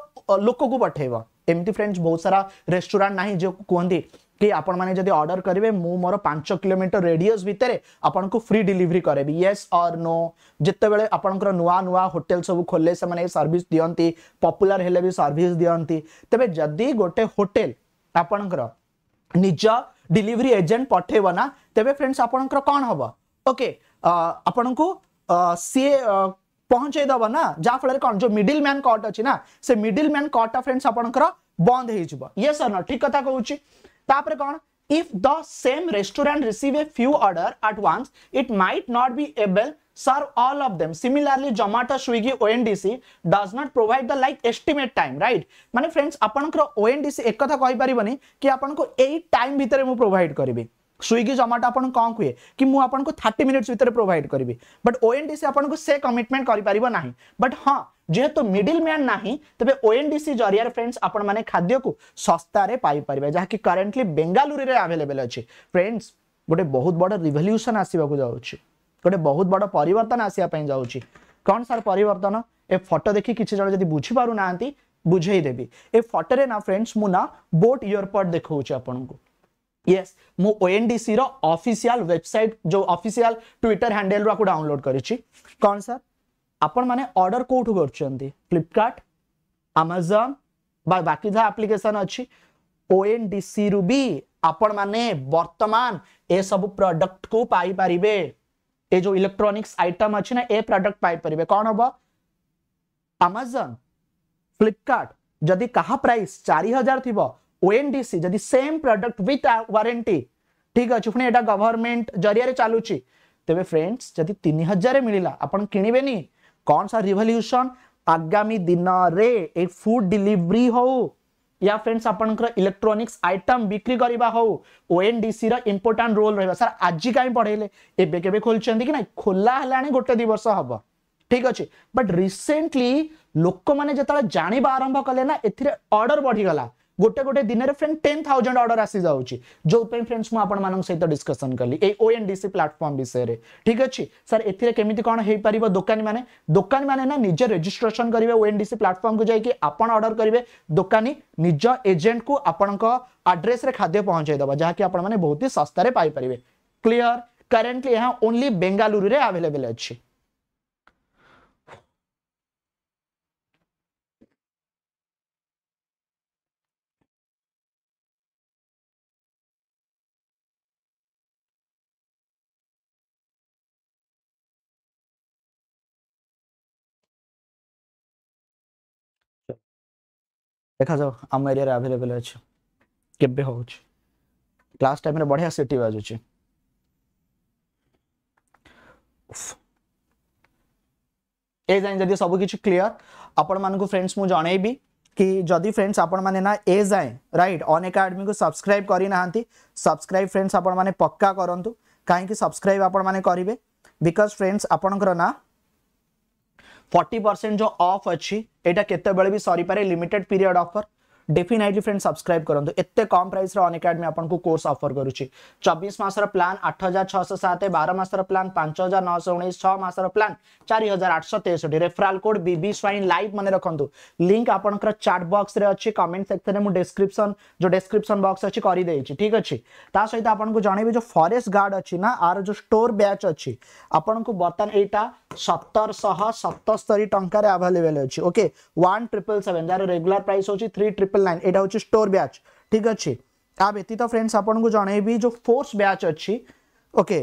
लोको को पठेब Empty friends बहुत सारा restaurant ना जो कहते कि आपण माने जदी ऑर्डर करिवे मु मोर 5 किलोमीटर रेडियस भितरे आपण को फ्री डिलीवरी करेबी यस और नो जत्ते जितेबाला आपंकर नुवा नुवा होटल सब खोलले से माने सर्विस दियंती पॉपुलर हेले भी सर्विस दियंती तबे जदी गोटे होटेल आपणकर निज डिलीवरी एजेंट पठेब ना तेरे फ्रेंड्स आप कौन हम ओके आपण को सी पहुंचे दब ना जहाँ कौन जो मिडिल मैन कट अच्छी ना से मिडिल मैन कट फ्रेंड्स आपंकर बंद हो सर न ठीक कथा कह कौन if the same restaurant receive a few order at once it might not be able serve all of them similarly zomato swiggy ondc does not provide the like estimate time right মানে friends आपनकर ondc एक कथा कहि परिबनी कि आपनको एई time भितरे मु provide करबी Swiggy Zomato आपण कौन कहे कि मुझे आपको थर्टी मिनिट्स भितर प्रोवाइड करी but O N D C आपको से कमिटमेंट कर ना बट हाँ যেহেতু মিডিল ম্যান না তবে ওএনডিসি জরিয়ার ফ্রেন্ডস আপন মানে খাদ্যক সস্তায় পাইপারে যা করেন্টলি বেঙ্গালুরু আভেলেবেল অছে ফ্রেন্ডস গোটে বহুত বড় রিভল্যুশন আসবাক যাচ্ছে गोटे बहुत बड़ पर आसपा कौन सार पर फटो देखिए किसी जन जब बुझी पार ना बुझेदेवी ए फटोरे ना फ्रेंड्स मुझ मुना बोट इयरपड देखा आपन को ये मुन डी सी वेबसाइट जो अफिसीआल ट्विटर हैंडेल रुक डाउनलोड कर आपर कौट कर फ्लिपकर्ट आमाजन बाकी जहाँ आप्लिकेसन अच्छी ओ एन डी सी रु भी आपण मैंने वर्तमान ए सब प्रडक्ट को पाई पारिबे ए जो इलेक्ट्रॉनिक्स आइटम अच्छी ना ए प्रोडक्ट पाइपरिवे कौन हम आमाजन फ्लिपकार्ट जदि कहा प्राइस चारि हजार थी ओएनडीसी जदि सेम प्रोडक्ट विथ वारंटी ठीक अच्छे पुणी एटा गवर्नमेंट जरिया चलुच्च तेरे फ्रेंड्स जदि तीन हजार मिलला आप कि कौन सा रिभल्यूशन आगामी दिन में फुड डिलीवरी हूँ या फ्रेंड्स आपणकर इलेक्ट्रॉनिक्स आइटम बिक्री करबा हो ओएनडीसी रा इंपोर्टेंट रोल रहबा सर आज कहीं पढ़े एवं के खोलते कि ना खोला हलाने गोटे दि वर्ष हम ঠিক আছে বট রিসেন্টলি লোক মানে যেত आरंभ আরম্ভ ना एथिरे ऑर्डर बढी गला गोटे गोटे दिन में फ्रेंड टेन थाउजेंड अर्डर आसी जाऊँच जो फ्रेंड्स मुझे सहित डिस्कसन कली ए एन डीसी प्लाटफर्म विषय में ठीक अच्छे सर एमती कौन हो पार दोकानी मैंने दोकानी मैंने निजे रेजिट्रेसन करेंगे ओ एन डीसी प्लाटफर्म को जाकि आप अर्डर करेंगे दोकानी निज एजेंट को आपण आड्रेस खाद्य पहुंचाईदेव जहाँकि आप बहुत ही शस्तार पाइपर clear currently only Bengaluru available अच्छी देखा जाओ आम एरिया आभेलेबल अच्छे के क्लास टाइम बढ़िया से बाजुच ए जाए जदि सबकि क्लीयर आपण मानक फ्रेंड्स मुझे जन कि जदि फ्रेंड्स आपण मैंने ना ए जाए रईट अनकाडमी को सब्सक्राइब करना सब्सक्राइब फ्रेंड्स आप पक्का करूँ कहीं सब्सक्राइब आपण करेंगे बिकज फ्रेंड्स आपण फर्टी परसेंट जो अफ अच्छी ये सरीपे limited period offer definitely friend subscribe करूँ एत कम प्राइस अन एकाडेमी आपको कोर्स अफर करुच्ची चबीस मसर प्लां आठ हजार छःश सात बार मसर प्लां पांच हजार नौश उन्नीस छसर प्लां चार हजार आठश तेसठी रेफराल कोड बी स्वाइन लाइव मन रखु लिंक आप चाट बक्स अच्छी कमेंट सेक्शन में डेस्क्रिप्सन जो डेस्क्रिप्सन बक्स अच्छी करदे ठीक अच्छे सहित आपको जनइबी जो फरेस्ट गार्ड अच्छी ना आर जो स्टोर बैच अच्छी आपन को बर्तमान एटा सतर सतस्तरी टकर आभेलेबल अच्छी ओके वन ट्रिपल सेवेन जार रेगुला प्राइस हूँ थ्री ट्रिपल ট্রিপল নাইন এটা হচ্ছে স্টোর ব্যাচ ঠিক ଅଛି ତା ବ୍ୟତୀତ ଫ୍ରେଣ୍ଡସ୍ ଆପଣଙ୍କୁ ଜଣେଇବି ଯେଉଁ ଫୋର୍ସ ବ୍ୟାଚ୍ ଅଛି ଓକେ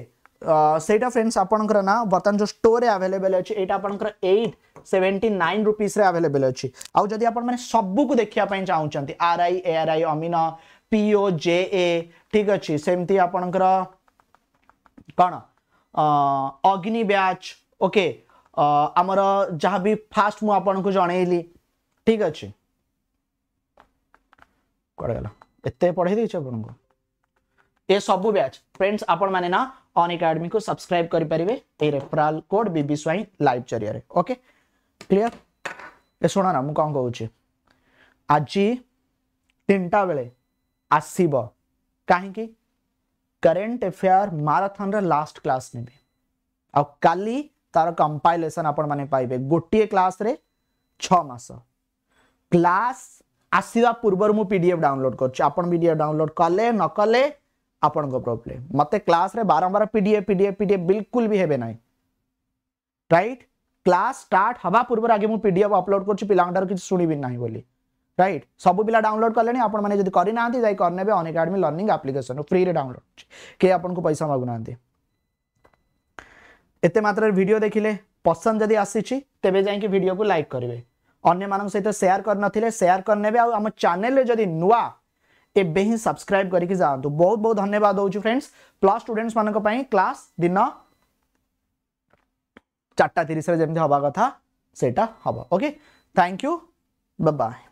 ସେଇଟା ଫ୍ରେଣ୍ଡସ୍ ଆପଣଙ୍କର ନା ବର୍ତ୍ତମାନ ଯେଉଁ ଷ୍ଟୋର୍ରେ ଆଭେଲେବେଲ୍ ଅଛି ଏଇଟା ଆପଣଙ୍କର ଏଇଟ୍ ସେଭେଣ୍ଟି ନାଇନ୍ ରୁପିସ୍ରେ ଆଭେଲେବେଲ୍ ଅଛି ଆଉ ଯଦି ଆପଣମାନେ ସବୁକୁ ଦେଖିବା ପାଇଁ ଚାହୁଁଛନ୍ତି R I A R I ଅମିନ ପିଓ ଜେ ଏ ଠିକ୍ ଅଛି ସେମିତି ଆପଣଙ୍କର କ'ଣ ଅଗ୍ନି ବ୍ୟାଚ୍ ଓକେ ଆମର ଯାହା ବି ଫାଷ୍ଟ ମୁଁ ଆପଣଙ୍କୁ ଜଣେଇଲି ଠିକ୍ ଅଛି कड़गला एत पढ़ेदी सब ब्याच फ्रेंड्स आपण मैंने ना अन एकडेमी को सब्सक्राइब करें रेफराल कोड बी स्वई लाइव जरिया ओके क्लीयर ए शुण ना मुझे कौन कौच आज तीन टा बेले आसब कहीं करेन्ट एफेयर माराथन रास्ट क्लास ने काली तार कंपाइलेसन आपने गोटे क्लास छस क्लास आसवा पूर्व पीडीएफ डाउनलोड कर डाउनलोड कले नक आपण प्रोब्लेम मत क्लास बारंबार पीडीएफ पीडीएफ पीडीएफ बिलकुल भी हे ना रईट क्लास स्टार्ट हवा पूर्व आगे मुझे पीडीएफ अपलोड कर पिला शुणी ना रईट सब पिला डाउनलोड कले आपने जाए करेंगे अनकाडमी लर्णिंग आप्लिकेसन फ्री में डाउनलोड किए आपको पैसा मगुना एत मात्र भिड देखिले पसंद जदि आसी तेज जाए भिडियो को लाइक करेंगे अने सहित सेयार करेयर करने आम चेल जदि नुआ एवं ही सब्सक्राइब करके जातु बहुत बहुत धन्यवाद हो फ्रेंड्स प्लस स्टूडेंट्स मानों पर क्लास दिन चार्टा तीस हवा कथा सेटा हम ओके थैंक यू बाय